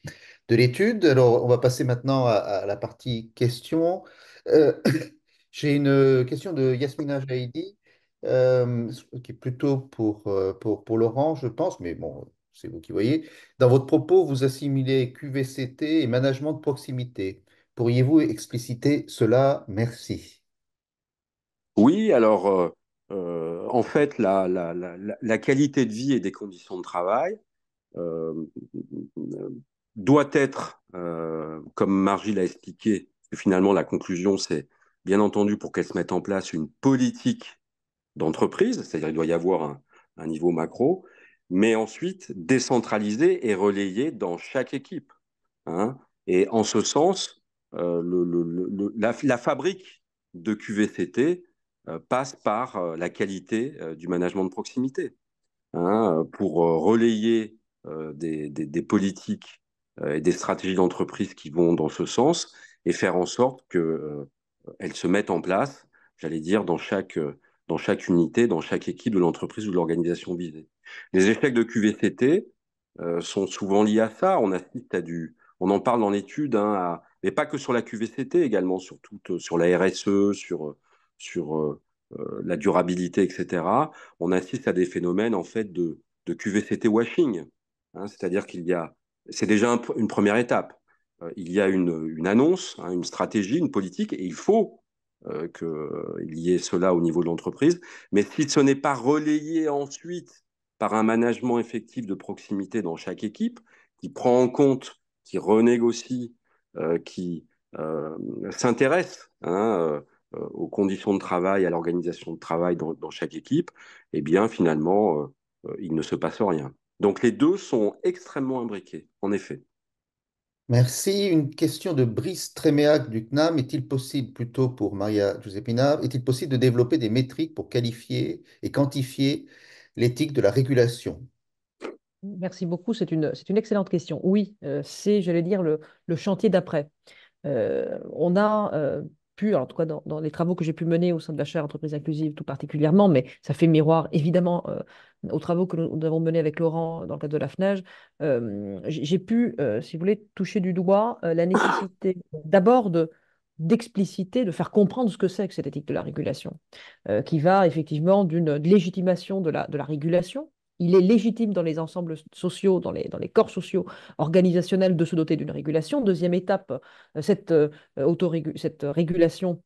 de l'étude. Alors, on va passer maintenant à, la partie questions. Euh, j'ai une question de Yasmina Jaidi, euh, qui est plutôt pour, pour, pour Laurent, je pense, mais bon, c'est vous qui voyez. Dans votre propos, vous assimilez QVCT et management de proximité. Pourriez-vous expliciter cela? Merci. Oui, alors en fait, la, qualité de vie et des conditions de travail doit être, comme Margie l'a expliqué, finalement la conclusion, c'est bien entendu pour qu'elle se mette en place une politique d'entreprise, c'est-à-dire il doit y avoir un, niveau macro, mais ensuite décentralisée et relayée dans chaque équipe. Hein. Et en ce sens, la, fabrique de QVCT euh, passe par euh, la qualité euh, du management de proximité. Hein, pour relayer des, politiques et des stratégies d'entreprise qui vont dans ce sens et faire en sorte qu'elles elles se mettent en place, j'allais dire, dans chaque, dans chaque unité, dans chaque équipe de l'entreprise ou de l'organisation visée. Les échecs de QVCT sont souvent liés à ça. On assiste à du, on en parle dans l'étude, hein, mais pas que sur la QVCT également, sur toute, sur la RSE, sur sur euh, euh, la durabilité, etc., on assiste à des phénomènes en fait de, de QVCT washing. Hein, c'est-à-dire qu'il y a, c'est déjà une première étape. Euh, il y a une, annonce, hein, une stratégie, une politique, et il faut qu'il y ait cela au niveau de l'entreprise. Mais si ce n'est pas relayé ensuite par un management effectif de proximité dans chaque équipe, qui prend en compte, qui renégocie, qui s'intéresse hein, euh, aux conditions de travail, à l'organisation de travail dans, chaque équipe, eh bien finalement, euh, euh, il ne se passe rien. Donc les deux sont extrêmement imbriqués, en effet. Merci. Une question de Brice Tréméac du CNAM. Est-il possible, plutôt pour Maria Giuseppina, est-il possible de développer des métriques pour qualifier et quantifier l'éthique de la régulation? Merci beaucoup. C'est une, une, excellente question. Oui, c'est, j'allais dire, le, le chantier d'après. on a pu, en tout cas dans, les travaux que j'ai pu mener au sein de la chaire entreprise inclusive tout particulièrement, mais ça fait miroir évidemment euh, aux travaux que nous, avons menés avec Laurent euh, dans le cadre de la fnage euh, j'ai pu, si vous voulez, toucher du doigt la nécessité d'abord de d'expliciter, de faire comprendre ce que c'est que cette éthique de la régulation, qui va effectivement d'une légitimation de la, de la régulation, il est légitime dans les ensembles sociaux, dans les, corps sociaux organisationnels de se doter d'une régulation. Deuxième étape, euh, cette, euh, cette régulation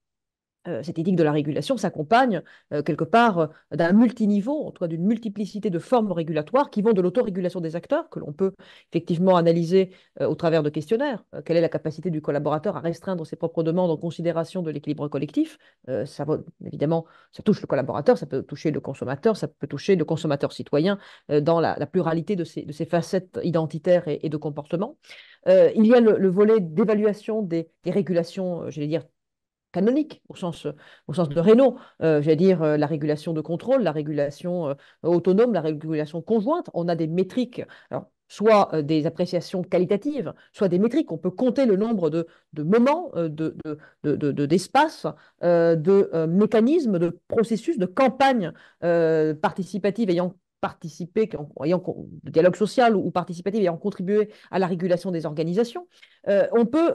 euh, cette éthique de la régulation s'accompagne euh, quelque part euh, d'un multiniveau, en tout cas d'une multiplicité de formes régulatoires qui vont de l'autorégulation des acteurs, que l'on peut effectivement analyser au travers de questionnaires. quelle est la capacité du collaborateur à restreindre ses propres demandes en considération de l'équilibre collectif ça Évidemment, ça touche le collaborateur, ça peut toucher le consommateur, ça peut toucher le consommateur citoyen dans la, pluralité de ses facettes identitaires et, de comportement. il y a le, volet d'évaluation des, des, régulations, j'allais dire, canonique, au sens, euh, au sens de mm. Renault, euh, j'allais dire euh, la régulation de contrôle, la régulation euh, autonome, la régulation conjointe. On a des métriques, alors, soit des appréciations qualitatives, soit des métriques. On peut compter le nombre de, moments, d'espaces, de, de, de mécanismes, de processus, de campagnes participatives ayant participé, ayant de dialogue social ou participatif, ayant contribué à la régulation des organisations. on peut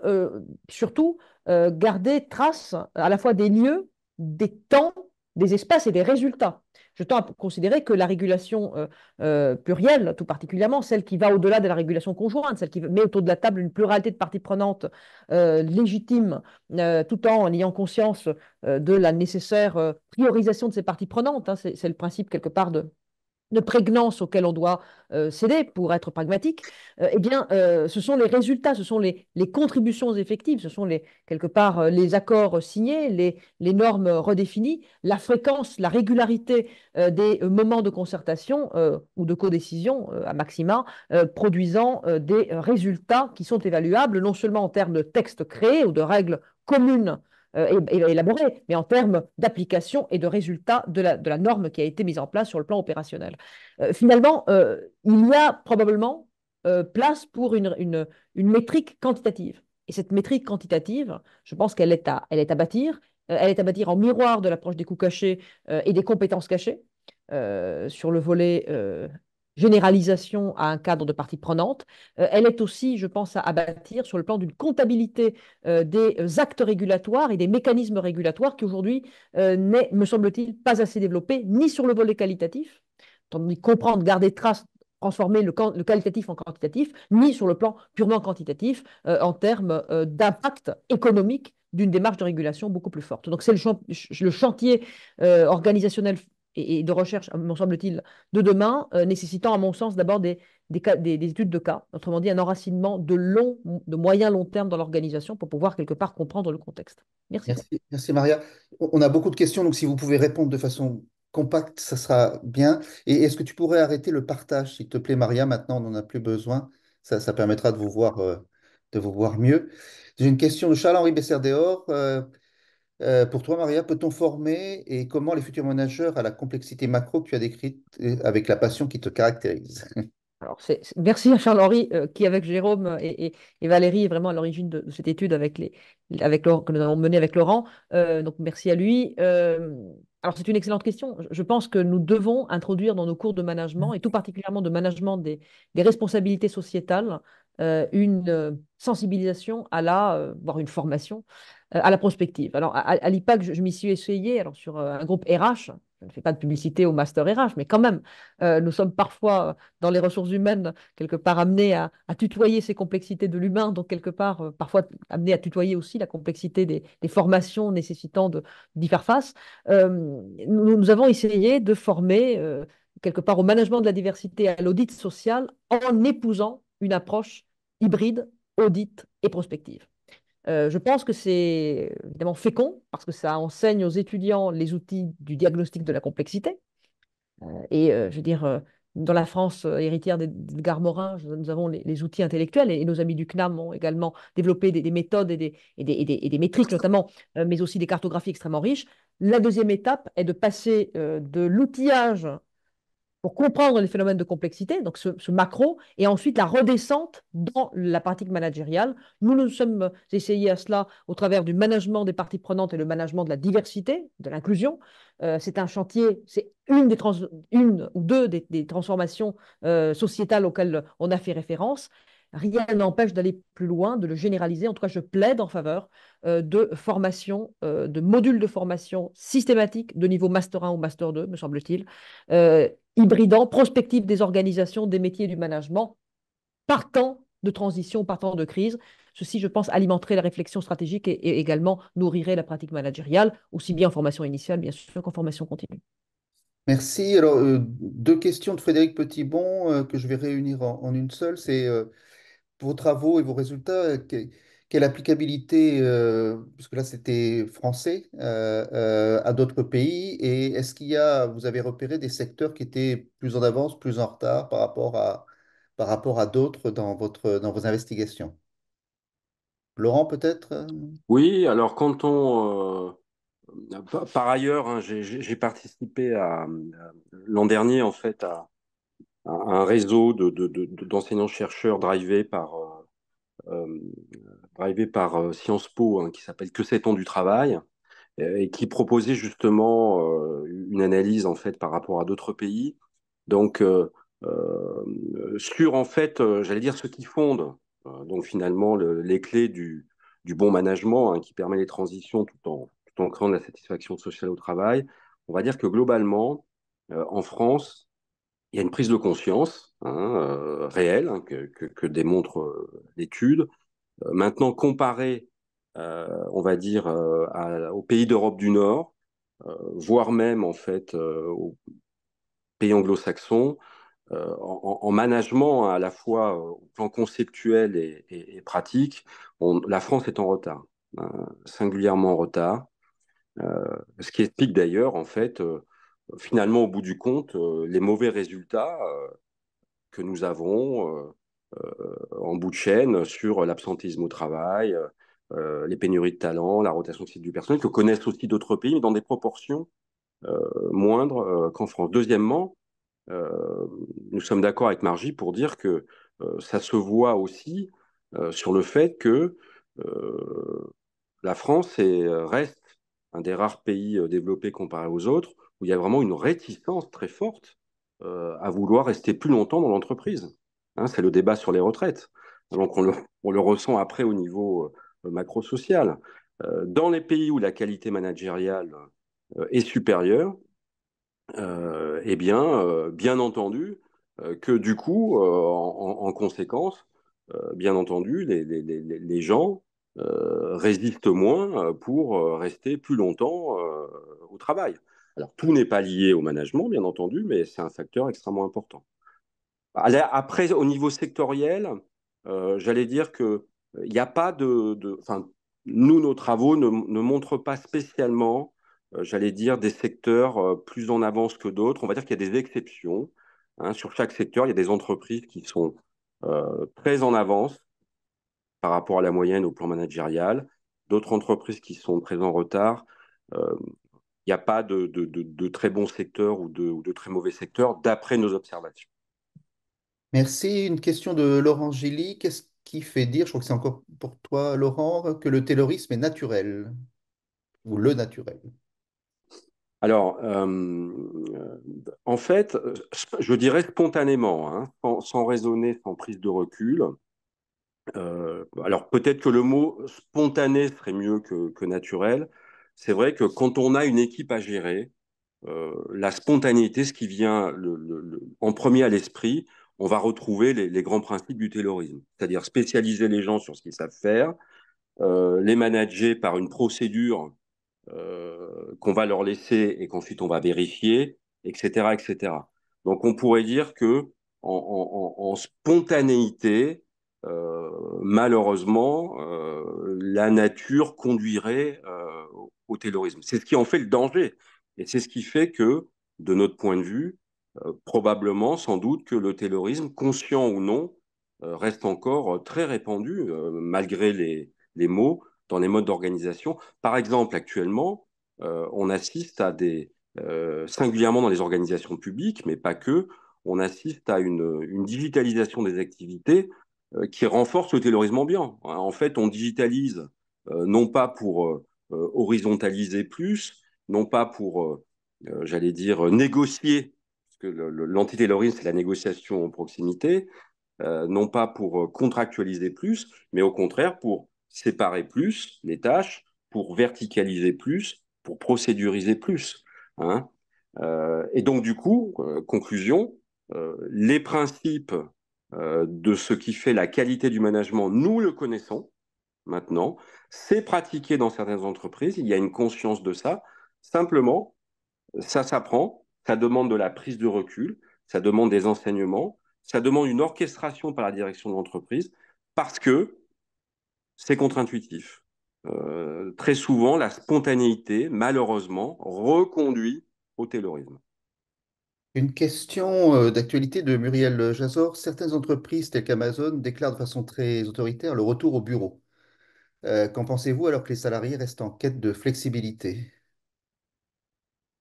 surtout euh, garder trace à la fois des lieux, des temps, des espaces et des résultats. Je tends à considérer que la régulation euh, euh, plurielle, tout particulièrement, celle qui va au-delà de la régulation conjointe, celle qui met autour de la table une pluralité de parties prenantes légitimes, tout en ayant conscience de la nécessaire priorisation de ces parties prenantes, hein, c'est le principe quelque part de, de prégnance auquel on doit euh, céder pour être pragmatique, euh, eh bien, euh, ce sont les résultats, ce sont les, contributions effectives, ce sont les, quelque part les accords signés, les, les, normes redéfinies, la fréquence, la régularité des moments de concertation ou de codécision à maxima, produisant des résultats qui sont évaluables non seulement en termes de textes créés ou de règles communes euh, élaborée, mais en termes d'application et de résultats de la, de la, norme qui a été mise en place sur le plan opérationnel. Euh, finalement, euh, il y a probablement euh, place pour une, une, une, métrique quantitative. Et cette métrique quantitative, je pense qu'elle est, elle est à bâtir. elle est à bâtir en miroir de l'approche des coûts cachés et des compétences cachées. sur le volet généralisation à un cadre de parties prenantes. Euh, elle est aussi, je pense, à, bâtir sur le plan d'une comptabilité euh, des euh, actes régulatoires et des mécanismes régulatoires qui aujourd'hui n'est, me semble-t-il, pas assez développé, ni sur le volet qualitatif, tandis comprendre, garder trace transformer le, qualitatif en quantitatif, ni sur le plan purement quantitatif en termes d'impact économique d'une démarche de régulation beaucoup plus forte. Donc c'est le, chantier organisationnel et, de recherche, me semble-t-il, de demain, euh, nécessitant, à mon sens, d'abord des, des, des, études de cas, autrement dit, un enracinement de long, de moyen long terme dans l'organisation pour pouvoir quelque part comprendre le contexte. Merci. Merci, Maria. On a beaucoup de questions, donc si vous pouvez répondre de façon compacte, ça sera bien. Et est-ce que tu pourrais arrêter le partage, s'il te plaît, Maria Maintenant, on n'en a plus besoin. Ça, ça permettra de vous voir, euh, de vous voir mieux. J'ai une question de Charles-Henri besser euh, euh, pour toi, Maria, peut-on former et comment les futurs managers à la complexité macro que tu as décrite euh, avec la passion qui te caractérise Alors, merci à Charles-Henri, euh, qui avec Jérôme et, Valérie est vraiment à l'origine de, cette étude avec les, avec que nous avons menée avec Laurent. donc, merci à lui. alors, c'est une excellente question. Je, pense que nous devons introduire dans nos cours de management, et tout particulièrement de management des, des responsabilités sociétales, une sensibilisation à la, voire une formation euh, à la prospective. Alors, à, l'IPAC, je, m'y suis essayé alors sur euh, un groupe RH. Je ne fais pas de publicité au master RH, mais quand même, euh, nous sommes parfois, dans les ressources humaines, quelque part amenés à, tutoyer ces complexités de l'humain, donc quelque part, parfois amenés à tutoyer aussi la complexité des, formations nécessitant d'y faire face. nous, nous, avons essayé de former, quelque part, au management de la diversité, à l'audit social, en épousant une approche hybride, audit et prospective. Euh, je pense que c'est évidemment fécond parce que ça enseigne aux étudiants les outils du diagnostic de la complexité. Euh, et euh, je veux dire, dans la France héritière d'Edgar Morin, nous avons les, outils intellectuels et, nos amis du CNAM ont également développé des, méthodes et des, et des métriques notamment, mais aussi des cartographies extrêmement riches. La deuxième étape est de passer de l'outillage pour comprendre les phénomènes de complexité, donc ce, macro, et ensuite la redescente dans la pratique managériale. Nous nous sommes essayés à cela au travers du management des parties prenantes et le management de la diversité, de l'inclusion. Euh, c'est un chantier, c'est une, des une ou deux des, transformations euh, sociétales auxquelles on a fait référence. Rien n'empêche d'aller plus loin, de le généraliser. En tout cas, je plaide en faveur euh, de formation, de modules de formation systématiques de niveau Master 1 ou Master 2, me semble-t-il, hybridant, prospective des organisations, des métiers du management, partant de transition, partant de crise. Ceci, je pense, alimenterait la réflexion stratégique et, également nourrirait la pratique managériale, aussi bien en formation initiale, bien sûr, qu'en formation continue. Merci. Alors, euh, deux questions de Frédéric Petitbon euh, que je vais réunir en, une seule. C'est euh, vos travaux et vos résultats quelle applicabilité, euh, parce que là c'était français, euh, euh, à d'autres pays Et est-ce qu'il y a, vous avez repéré des secteurs qui étaient plus en avance, plus en retard par rapport à, par rapport à d'autres dans votre, dans vos investigations? Laurent, peut-être? Oui, alors quand on... par ailleurs, hein, j'ai participé à, l'an dernier en fait à, un réseau d'enseignants-chercheurs drivés par arrivé par euh, Sciences Po, hein, qui s'appelle Que sait-on du travail euh, et qui proposait justement euh, une analyse en fait par rapport à d'autres pays. Donc sur en fait, j'allais dire ce qui fonde donc finalement les clés du, du bon management hein, qui permet les transitions tout en, tout en créant de la satisfaction sociale au travail. On va dire que globalement, en France, il y a une prise de conscience hein, réelle que, que, démontre l'étude euh, maintenant, comparé, euh, on va dire, euh, aux pays d'Europe du Nord, voire même en fait aux pays anglo-saxons, en, management à la fois au plan conceptuel et, pratique, la France est en retard, hein, singulièrement en retard. ce qui explique d'ailleurs, en fait, finalement, au bout du compte, les mauvais résultats que nous avons euh, en bout de chaîne sur l'absentisme au travail, euh, euh, les pénuries de talents, la rotation du personnel, que connaissent aussi d'autres pays, mais dans des proportions moindres qu'en France. Deuxièmement, nous sommes d'accord avec Margie pour dire que ça se voit aussi sur le fait que la France reste un des rares pays développés comparé aux autres, où il y a vraiment une réticence très forte à vouloir rester plus longtemps dans l'entreprise. Hein, c'est le débat sur les retraites. Donc on le, ressent après au niveau euh, macro-social. Euh, dans les pays où la qualité managériale euh, est supérieure, eh bien, bien entendu, que du coup, en, conséquence, bien entendu, les, les gens résistent moins pour rester plus longtemps au travail. Alors, tout n'est pas lié au management, bien entendu, mais c'est un facteur extrêmement important. Bah, après, au niveau sectoriel, euh, j'allais dire que il euh, n'y a pas de, nous, nos travaux ne, montrent pas spécialement, euh, j'allais dire, des secteurs plus en avance que d'autres. On va dire qu'il y a des exceptions. Hein. Sur chaque secteur, il y a des entreprises qui sont très en avance par rapport à la moyenne au plan managérial, d'autres entreprises qui sont très en retard. Il n'y a pas de, très bons secteurs ou de, ou de très mauvais secteurs, d'après nos observations. Merci. Une question de Laurent Gilly. Qu'est-ce qui fait dire, je crois que c'est encore pour toi, Laurent, que le terrorisme est naturel ou le naturel alors, euh, en fait, je dirais spontanément, hein, sans, raisonner, sans prise de recul. Euh, alors, peut-être que le mot spontané serait mieux que, naturel. C'est vrai que quand on a une équipe à gérer, euh, la spontanéité, ce qui vient en premier à l'esprit, on va retrouver les, grands principes du terrorisme, c'est-à-dire spécialiser les gens sur ce qu'ils savent faire, euh, les manager par une procédure euh, qu'on va leur laisser et qu'ensuite on va vérifier, etc., etc. Donc on pourrait dire que en, spontanéité, euh, malheureusement, la nature conduirait au terrorisme. C'est ce qui en fait le danger et c'est ce qui fait que, de notre point de vue, euh, probablement, sans doute, que le terrorisme, conscient ou non, euh, reste encore euh, très répandu, malgré les, mots, dans les modes d'organisation. Par exemple, actuellement, on assiste à des, singulièrement dans les organisations publiques, mais pas que, on assiste à une, une digitalisation des activités qui renforce le terrorisme. ambiant. Hein. En fait, on digitalise non pas pour horizontaliser plus, non pas pour, j'allais dire, négocier que c'est la négociation en proximité, euh, non pas pour euh, contractualiser plus, mais au contraire pour séparer plus les tâches, pour verticaliser plus, pour procéduriser plus. Hein. Euh, et donc, du coup, conclusion, les principes de ce qui fait la qualité du management, nous le connaissons maintenant. C'est pratiqué dans certaines entreprises, il y a une conscience de ça. Simplement, ça s'apprend, ça demande de la prise de recul, ça demande des enseignements, ça demande une orchestration par la direction de l'entreprise, parce que c'est contre-intuitif. Euh, très souvent, la spontanéité, malheureusement, reconduit au terrorisme. Une question euh, d'actualité de Muriel Jazor. Certaines entreprises telles qu'Amazon déclarent de façon très autoritaire le retour au bureau. Euh, qu'en pensez-vous alors que les salariés restent en quête de flexibilité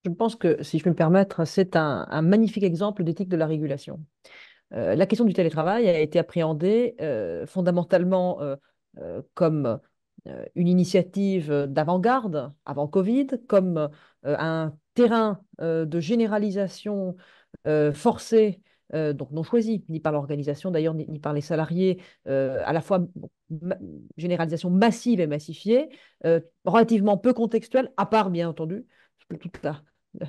je pense que, si je peux me permettre, c'est un, magnifique exemple d'éthique de la régulation. Euh, la question du télétravail a été appréhendée euh, fondamentalement euh, comme une initiative d'avant-garde avant Covid, comme un terrain de généralisation forcée donc non choisie, ni par l'organisation d'ailleurs, ni, par les salariés, à la fois généralisation massive et massifiée, relativement peu contextuelle, à part bien entendu tout la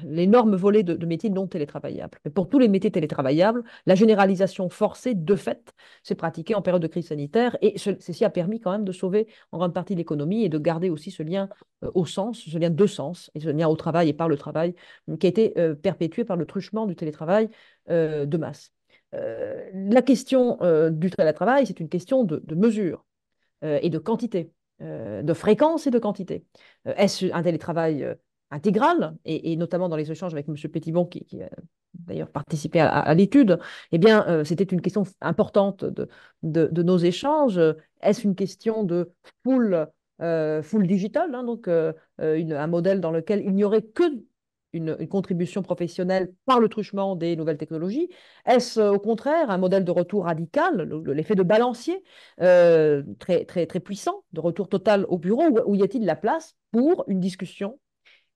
l'énorme volet de, métiers non télétravaillables. Mais pour tous les métiers télétravaillables, la généralisation forcée, de fait, s'est pratiquée en période de crise sanitaire et ceci a permis quand même de sauver en grande partie l'économie et de garder aussi ce lien euh, au sens, ce lien de sens, et ce lien au travail et par le travail euh, qui a été euh, perpétué par le truchement du télétravail de masse. la question du télétravail, c'est une question de mesure et de quantité, de fréquence et de quantité. Est-ce un télétravail intégrale, et, notamment dans les échanges avec M. Pétibon, qui, qui a euh, d'ailleurs participé à, l'étude, eh bien, euh, c'était une question importante de, de, nos échanges. Est-ce une question de full, euh, full digital, hein, donc un modèle dans lequel il n'y aurait que une, contribution professionnelle par le truchement des nouvelles technologies Est-ce au contraire un modèle de retour radical, l'effet de balancier très, très, très puissant, de retour total au bureau Où y a-t-il la place pour une discussion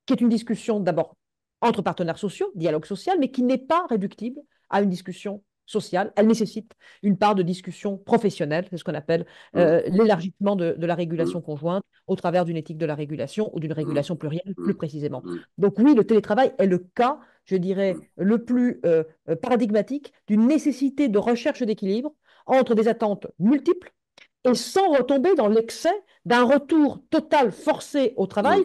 qui est une discussion d'abord entre partenaires sociaux, dialogue social, mais qui n'est pas réductible à une discussion sociale. Elle nécessite une part de discussion professionnelle, c'est ce qu'on appelle mm. euh, l'élargissement de, la régulation mm. conjointe au travers d'une éthique de la régulation ou d'une régulation mm. plurielle plus précisément. Donc oui, le télétravail est le cas, je dirais, le plus euh, euh, paradigmatique d'une nécessité de recherche d'équilibre entre des attentes multiples et sans retomber dans l'excès d'un retour total forcé au travail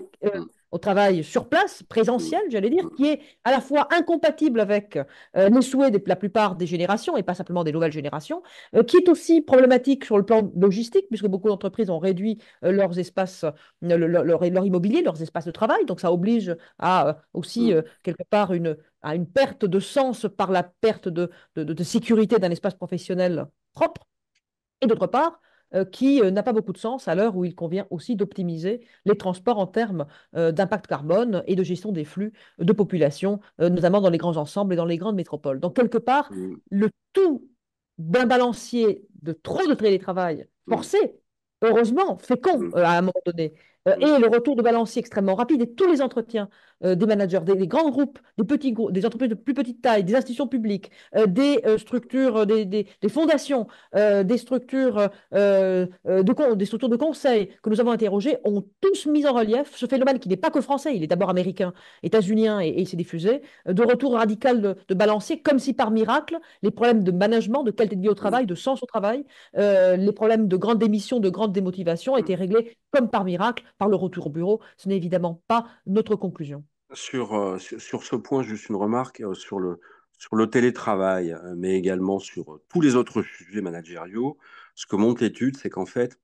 au travail sur place, présentiel, j'allais dire, qui est à la fois incompatible avec euh, les souhaits de la plupart des générations, et pas simplement des nouvelles générations, euh, qui est aussi problématique sur le plan logistique, puisque beaucoup d'entreprises ont réduit euh, leurs espaces, leur, immobilier, leurs espaces de travail, donc ça oblige à aussi, mm. quelque part, une, à une perte de sens par la perte de sécurité d'un espace professionnel propre, et d'autre part, euh, qui euh, n'a pas beaucoup de sens à l'heure où il convient aussi d'optimiser les transports en termes euh, d'impact carbone et de gestion des flux de population, notamment dans les grands ensembles et dans les grandes métropoles. Donc, quelque part, mm. le tout d'un balancier de trop de télétravail mm. forcé, heureusement, con mm. à un moment donné, et le retour de balancier extrêmement rapide et tous les entretiens euh, des managers, des, grands groupes, des petits des entreprises de plus petite taille, des institutions publiques, euh, euh, des structures, des, fondations, des structures de des conseil que nous avons interrogées ont tous mis en relief ce phénomène qui n'est pas que français, il est d'abord américain, états-unien et, il s'est diffusé, de retour radical de, de, balancier, comme si par miracle les problèmes de management, de qualité de vie au travail, de sens au travail, les problèmes de grande démission, de grande démotivation étaient réglés comme par miracle par le retour au bureau. Ce n'est évidemment pas notre conclusion. Euh, sur, sur, ce point, juste une remarque euh, sur le, sur le télétravail, euh, mais également sur tous les autres sujets managériaux. Ce que montre l'étude, c'est qu'en fait,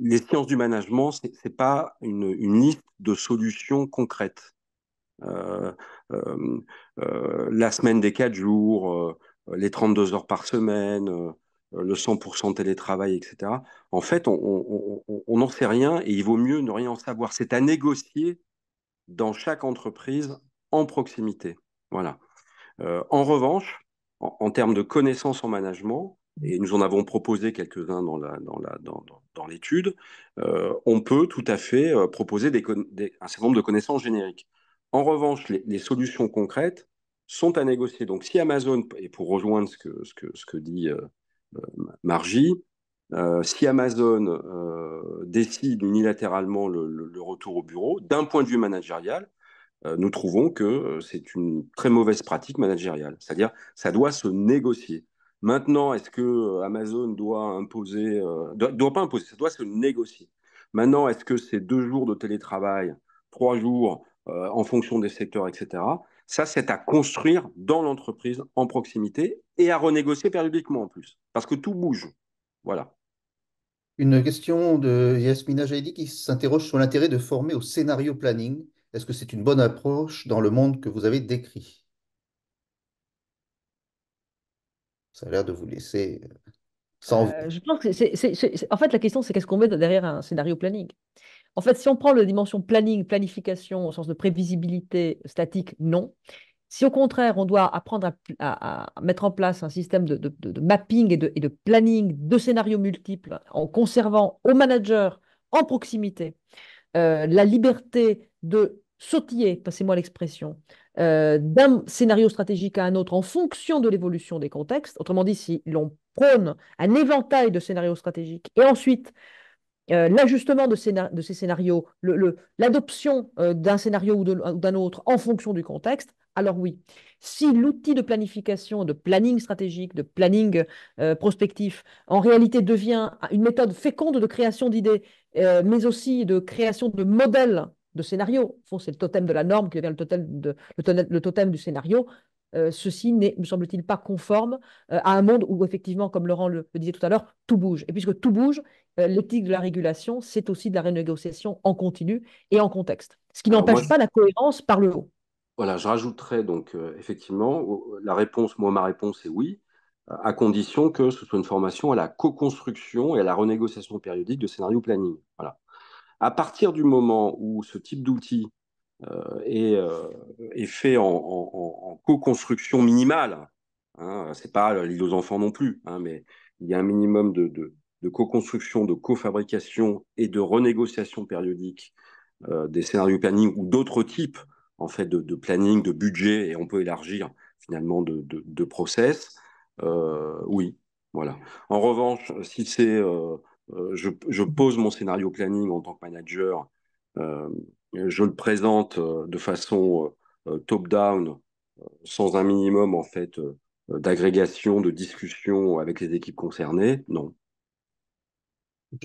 les sciences du management, ce n'est pas une, une, liste de solutions concrètes. la semaine des 4 jours, les 32 heures par semaine, le 100% télétravail, etc. En fait, on n'en sait rien et il vaut mieux ne rien en savoir. C'est à négocier dans chaque entreprise en proximité. Voilà. Euh, en revanche, en, termes de connaissances en management, et nous en avons proposé quelques-uns dans, la, dans, l'étude, euh, on peut tout à fait euh, proposer un certain nombre de connaissances génériques. En revanche, les, solutions concrètes sont à négocier. Donc si Amazon, et pour rejoindre ce que dit Margie, euh, si Amazon euh, décide unilatéralement le, retour au bureau, d'un point de vue managérial, euh, nous trouvons que c'est une très mauvaise pratique managériale. C'est-à-dire, ça doit se négocier. Maintenant, est-ce que Amazon doit imposer, doit, doit, pas imposer, ça doit se négocier. Maintenant, est-ce que c'est deux jours de télétravail, trois jours en fonction des secteurs, etc. Ça, c'est à construire dans l'entreprise, en proximité, et à renégocier périodiquement en plus, parce que tout bouge. Voilà. Une question de Yasmina Jaidi qui s'interroge sur l'intérêt de former au scénario planning. Est-ce que c'est une bonne approche dans le monde que vous avez décrit? Ça a l'air de vous laisser euh, sans... Euh, c'est, en fait, la question, c'est qu'est-ce qu'on met derrière un scénario planning? En fait, si on prend la dimension planning, planification au sens de prévisibilité statique, non. Si au contraire, on doit apprendre à, mettre en place un système de, mapping et de, planning de scénarios multiples en conservant au manager en proximité euh, la liberté de sautiller, passez-moi l'expression, euh, d'un scénario stratégique à un autre en fonction de l'évolution des contextes. Autrement dit, si l'on prône un éventail de scénarios stratégiques et ensuite euh, l'ajustement de, ces scénarios, l'adoption d'un scénario ou d'un autre en fonction du contexte, alors oui. Si l'outil de planification, de planning stratégique, de planning euh, prospectif, en réalité devient une méthode féconde de création d'idées, euh, mais aussi de création de modèles de scénarios, c'est le totem de la norme qui devient le totem, le du scénario, euh, ceci n'est, me semble-t-il, pas conforme à un monde où, effectivement, comme Laurent le, le disait tout à l'heure, tout bouge. Et puisque tout bouge, l'éthique de la régulation, c'est aussi de la renégociation en continu et en contexte. Ce qui n'empêche pas la cohérence par le haut. Voilà, je rajouterais donc euh, effectivement la réponse, moi ma réponse est oui, à condition que ce soit une formation à la co-construction et à la renégociation périodique de scénario planning. Voilà. À partir du moment où ce type d'outil euh, euh, est, fait en, co-construction minimale, hein, c'est pas l'île aux enfants non plus, hein, mais il y a un minimum de, de co-construction, de co-fabrication et de renégociation périodique des scénarios planning ou d'autres types en fait de, planning, de budget, et on peut élargir finalement de, process. Euh, oui, voilà. En revanche, si c'est euh, euh, je, pose mon scénario planning en tant que manager, je le présente de façon top-down, sans un minimum en fait d'agrégation, de discussion avec les équipes concernées, non.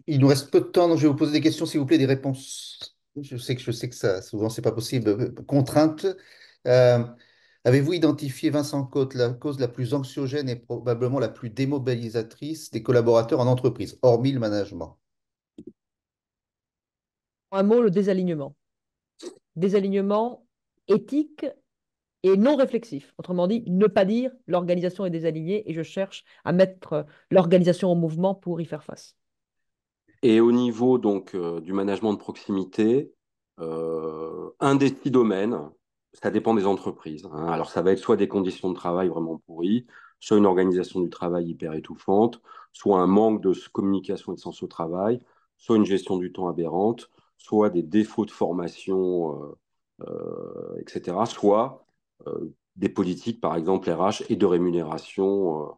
Il nous reste peu de temps, donc je vais vous poser des questions, s'il vous plaît, des réponses. Je sais que ça, souvent c'est pas possible. Contrainte. Euh, avez-vous identifié Vincent Côte la cause la plus anxiogène et probablement la plus démobilisatrice des collaborateurs en entreprise, hormis le management Un mot, le désalignement. Désalignement éthique et non réflexif. Autrement dit, ne pas dire l'organisation est désalignée et je cherche à mettre l'organisation en mouvement pour y faire face. Et au niveau donc euh, du management de proximité, euh, un des six domaines, ça dépend des entreprises. Hein. Alors ça va être soit des conditions de travail vraiment pourries, soit une organisation du travail hyper étouffante, soit un manque de communication et de sens au travail, soit une gestion du temps aberrante, soit des défauts de formation, euh, etc., soit des politiques, par exemple RH, et de rémunération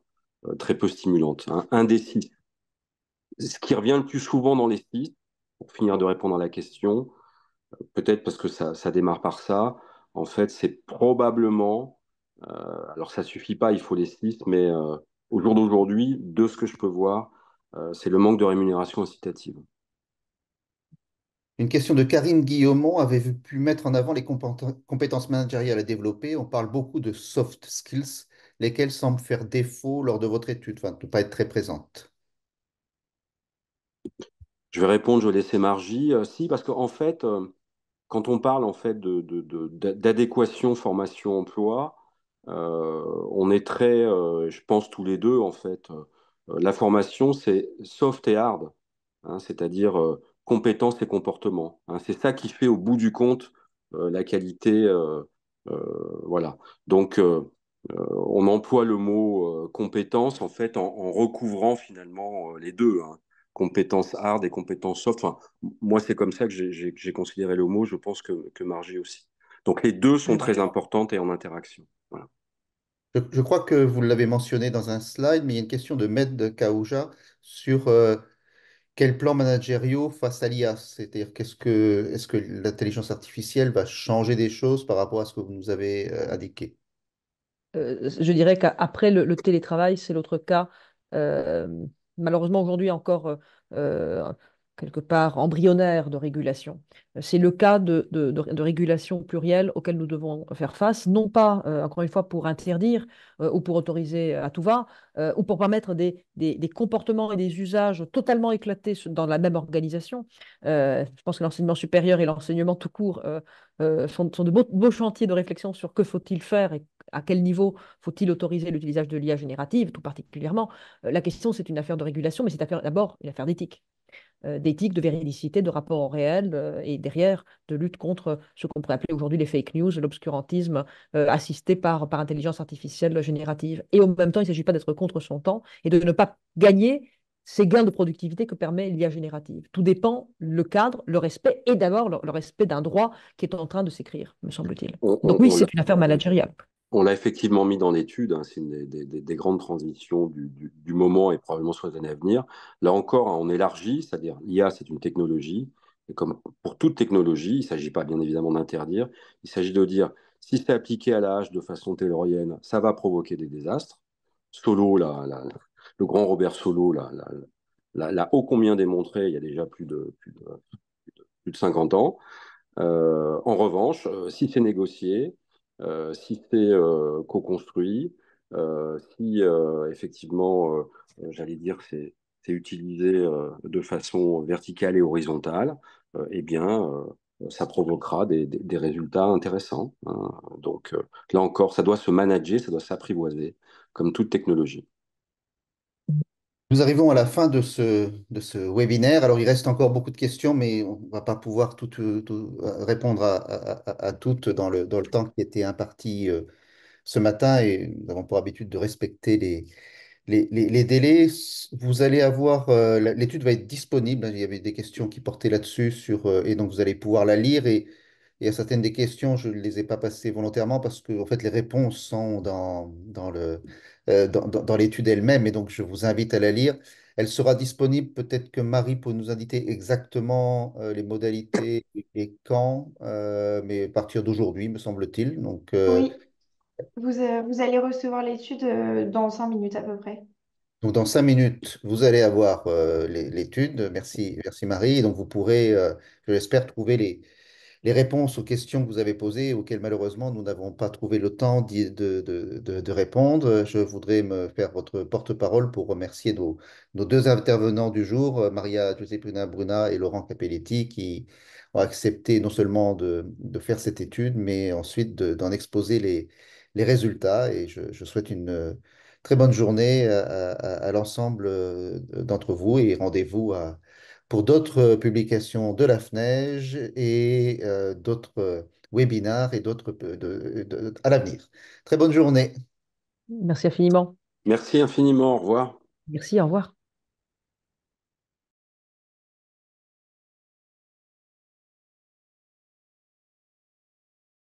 très peu stimulantes. Hein. Un des six ce qui revient le plus souvent dans les sites, pour finir de répondre à la question, peut-être parce que ça, démarre par ça, en fait, c'est probablement, euh, alors ça ne suffit pas, il faut les sites, mais euh, au jour d'aujourd'hui, de ce que je peux voir, euh, c'est le manque de rémunération incitative. Une question de Karine Guillaumont avait pu mettre en avant les compétences managériales à développer. On parle beaucoup de soft skills, lesquelles semblent faire défaut lors de votre étude, enfin, ne pas être très présentes. Je vais répondre, je laisser Margie. Euh, si, parce qu'en fait, euh, quand on parle en fait d'adéquation de, formation-emploi, euh, on est très, je pense tous les deux en fait, la formation c'est soft et hard, hein, c'est-à-dire compétences et comportements. Hein. c'est ça qui fait au bout du compte la qualité, voilà. Donc on emploie le mot compétence en fait en, recouvrant finalement les deux. Hein compétences hard et compétences soft. moi, c'est comme ça que j'ai considéré le mot. Je pense que, que Margie aussi. Donc, les deux sont très importantes et en interaction. Je, crois que vous l'avez mentionné dans un slide, mais il y a une question de Med Kaouja sur euh, quel plan managériaux face à l'IA. C'est-à-dire, qu'est-ce que, est-ce que l'intelligence artificielle va changer des choses par rapport à ce que vous nous avez euh, indiqué euh, Je dirais qu'après le, télétravail, c'est l'autre cas malheureusement aujourd'hui encore euh, euh, quelque part embryonnaire de régulation. Euh, c'est le cas de, régulation plurielle auquel nous devons faire face, non pas, euh, encore une fois, pour interdire euh, ou pour autoriser à tout va, ou pour permettre des, comportements et des usages totalement éclatés dans la même organisation. je pense que l'enseignement supérieur et l'enseignement tout court sont, de beaux, chantiers de réflexion sur que faut-il faire et à quel niveau faut-il autoriser l'utilisation de l'IA générative, tout particulièrement. la question, c'est une affaire de régulation, mais c'est d'abord une affaire d'éthique. Euh, d'éthique, de véridicité, de rapport au réel euh, et derrière de lutte contre ce qu'on pourrait appeler aujourd'hui les fake news, l'obscurantisme euh, assisté par, par intelligence artificielle générative. Et en même temps, il ne s'agit pas d'être contre son temps et de ne pas gagner ces gains de productivité que permet l'IA générative. Tout dépend le cadre, le respect et d'abord le, le, respect d'un droit qui est en train de s'écrire, me semble-t-il. Oh, oh, Donc oui, oh c'est une affaire managériale. On l'a effectivement mis dans l'étude, hein, c'est une des, grandes transitions du, moment et probablement sur les années à venir. Là encore, hein, on élargit, c'est-à-dire l'IA, c'est une technologie, et comme pour toute technologie, il ne s'agit pas bien évidemment d'interdire, il s'agit de dire, si c'est appliqué à l'âge de façon taylorienne, ça va provoquer des désastres. Solo, le grand Robert Solo, la, ô combien démontré il y a déjà plus de, plus de, 50 ans. Euh, en revanche, euh, si c'est négocié, euh, si c'est euh, co-construit, euh, si effectivement, j'allais dire, c'est utilisé de façon verticale et horizontale, eh bien, ça provoquera des, résultats intéressants. Hein. Donc là encore, ça doit se manager, ça doit s'apprivoiser, comme toute technologie. Nous arrivons à la fin de ce, de ce webinaire. Alors, il reste encore beaucoup de questions, mais on ne va pas pouvoir tout, euh, répondre à, toutes dans le, dans le temps qui était imparti euh, ce matin. Et nous avons pour habitude de respecter les, les, délais. Vous allez avoir, euh, l'étude va être disponible. Il y avait des questions qui portaient là-dessus, et donc vous allez pouvoir la lire et et à certaines des questions, je ne les ai pas passées volontairement parce que en fait, les réponses sont dans, dans le, euh, dans, dans l'étude elle-même. Et donc, je vous invite à la lire. Elle sera disponible. Peut-être que Marie peut nous indiquer exactement euh, les modalités et quand, euh, mais à partir d'aujourd'hui, me semble-t-il. Donc, oui, vous, allez recevoir l'étude dans cinq minutes à peu près. Donc, dans cinq minutes, vous allez avoir l'étude. Merci, merci Marie. Donc, vous pourrez, je l'espère, trouver les les réponses aux questions que vous avez posées, auxquelles malheureusement nous n'avons pas trouvé le temps de, de, de, répondre. Je voudrais me faire votre porte-parole pour remercier nos, deux intervenants du jour, Maria Giuseppina Bruna et Laurent Capelletti, qui ont accepté non seulement de, faire cette étude, mais ensuite d'en exposer les, les, résultats. Et je, souhaite une très bonne journée à l'ensemble euh, d'entre vous et rendez-vous à pour d'autres euh, publications de la FNEJ et euh, d'autres euh, webinars et d'autres à l'avenir. Très bonne journée. Merci infiniment. Merci infiniment. Au revoir. Merci, au revoir.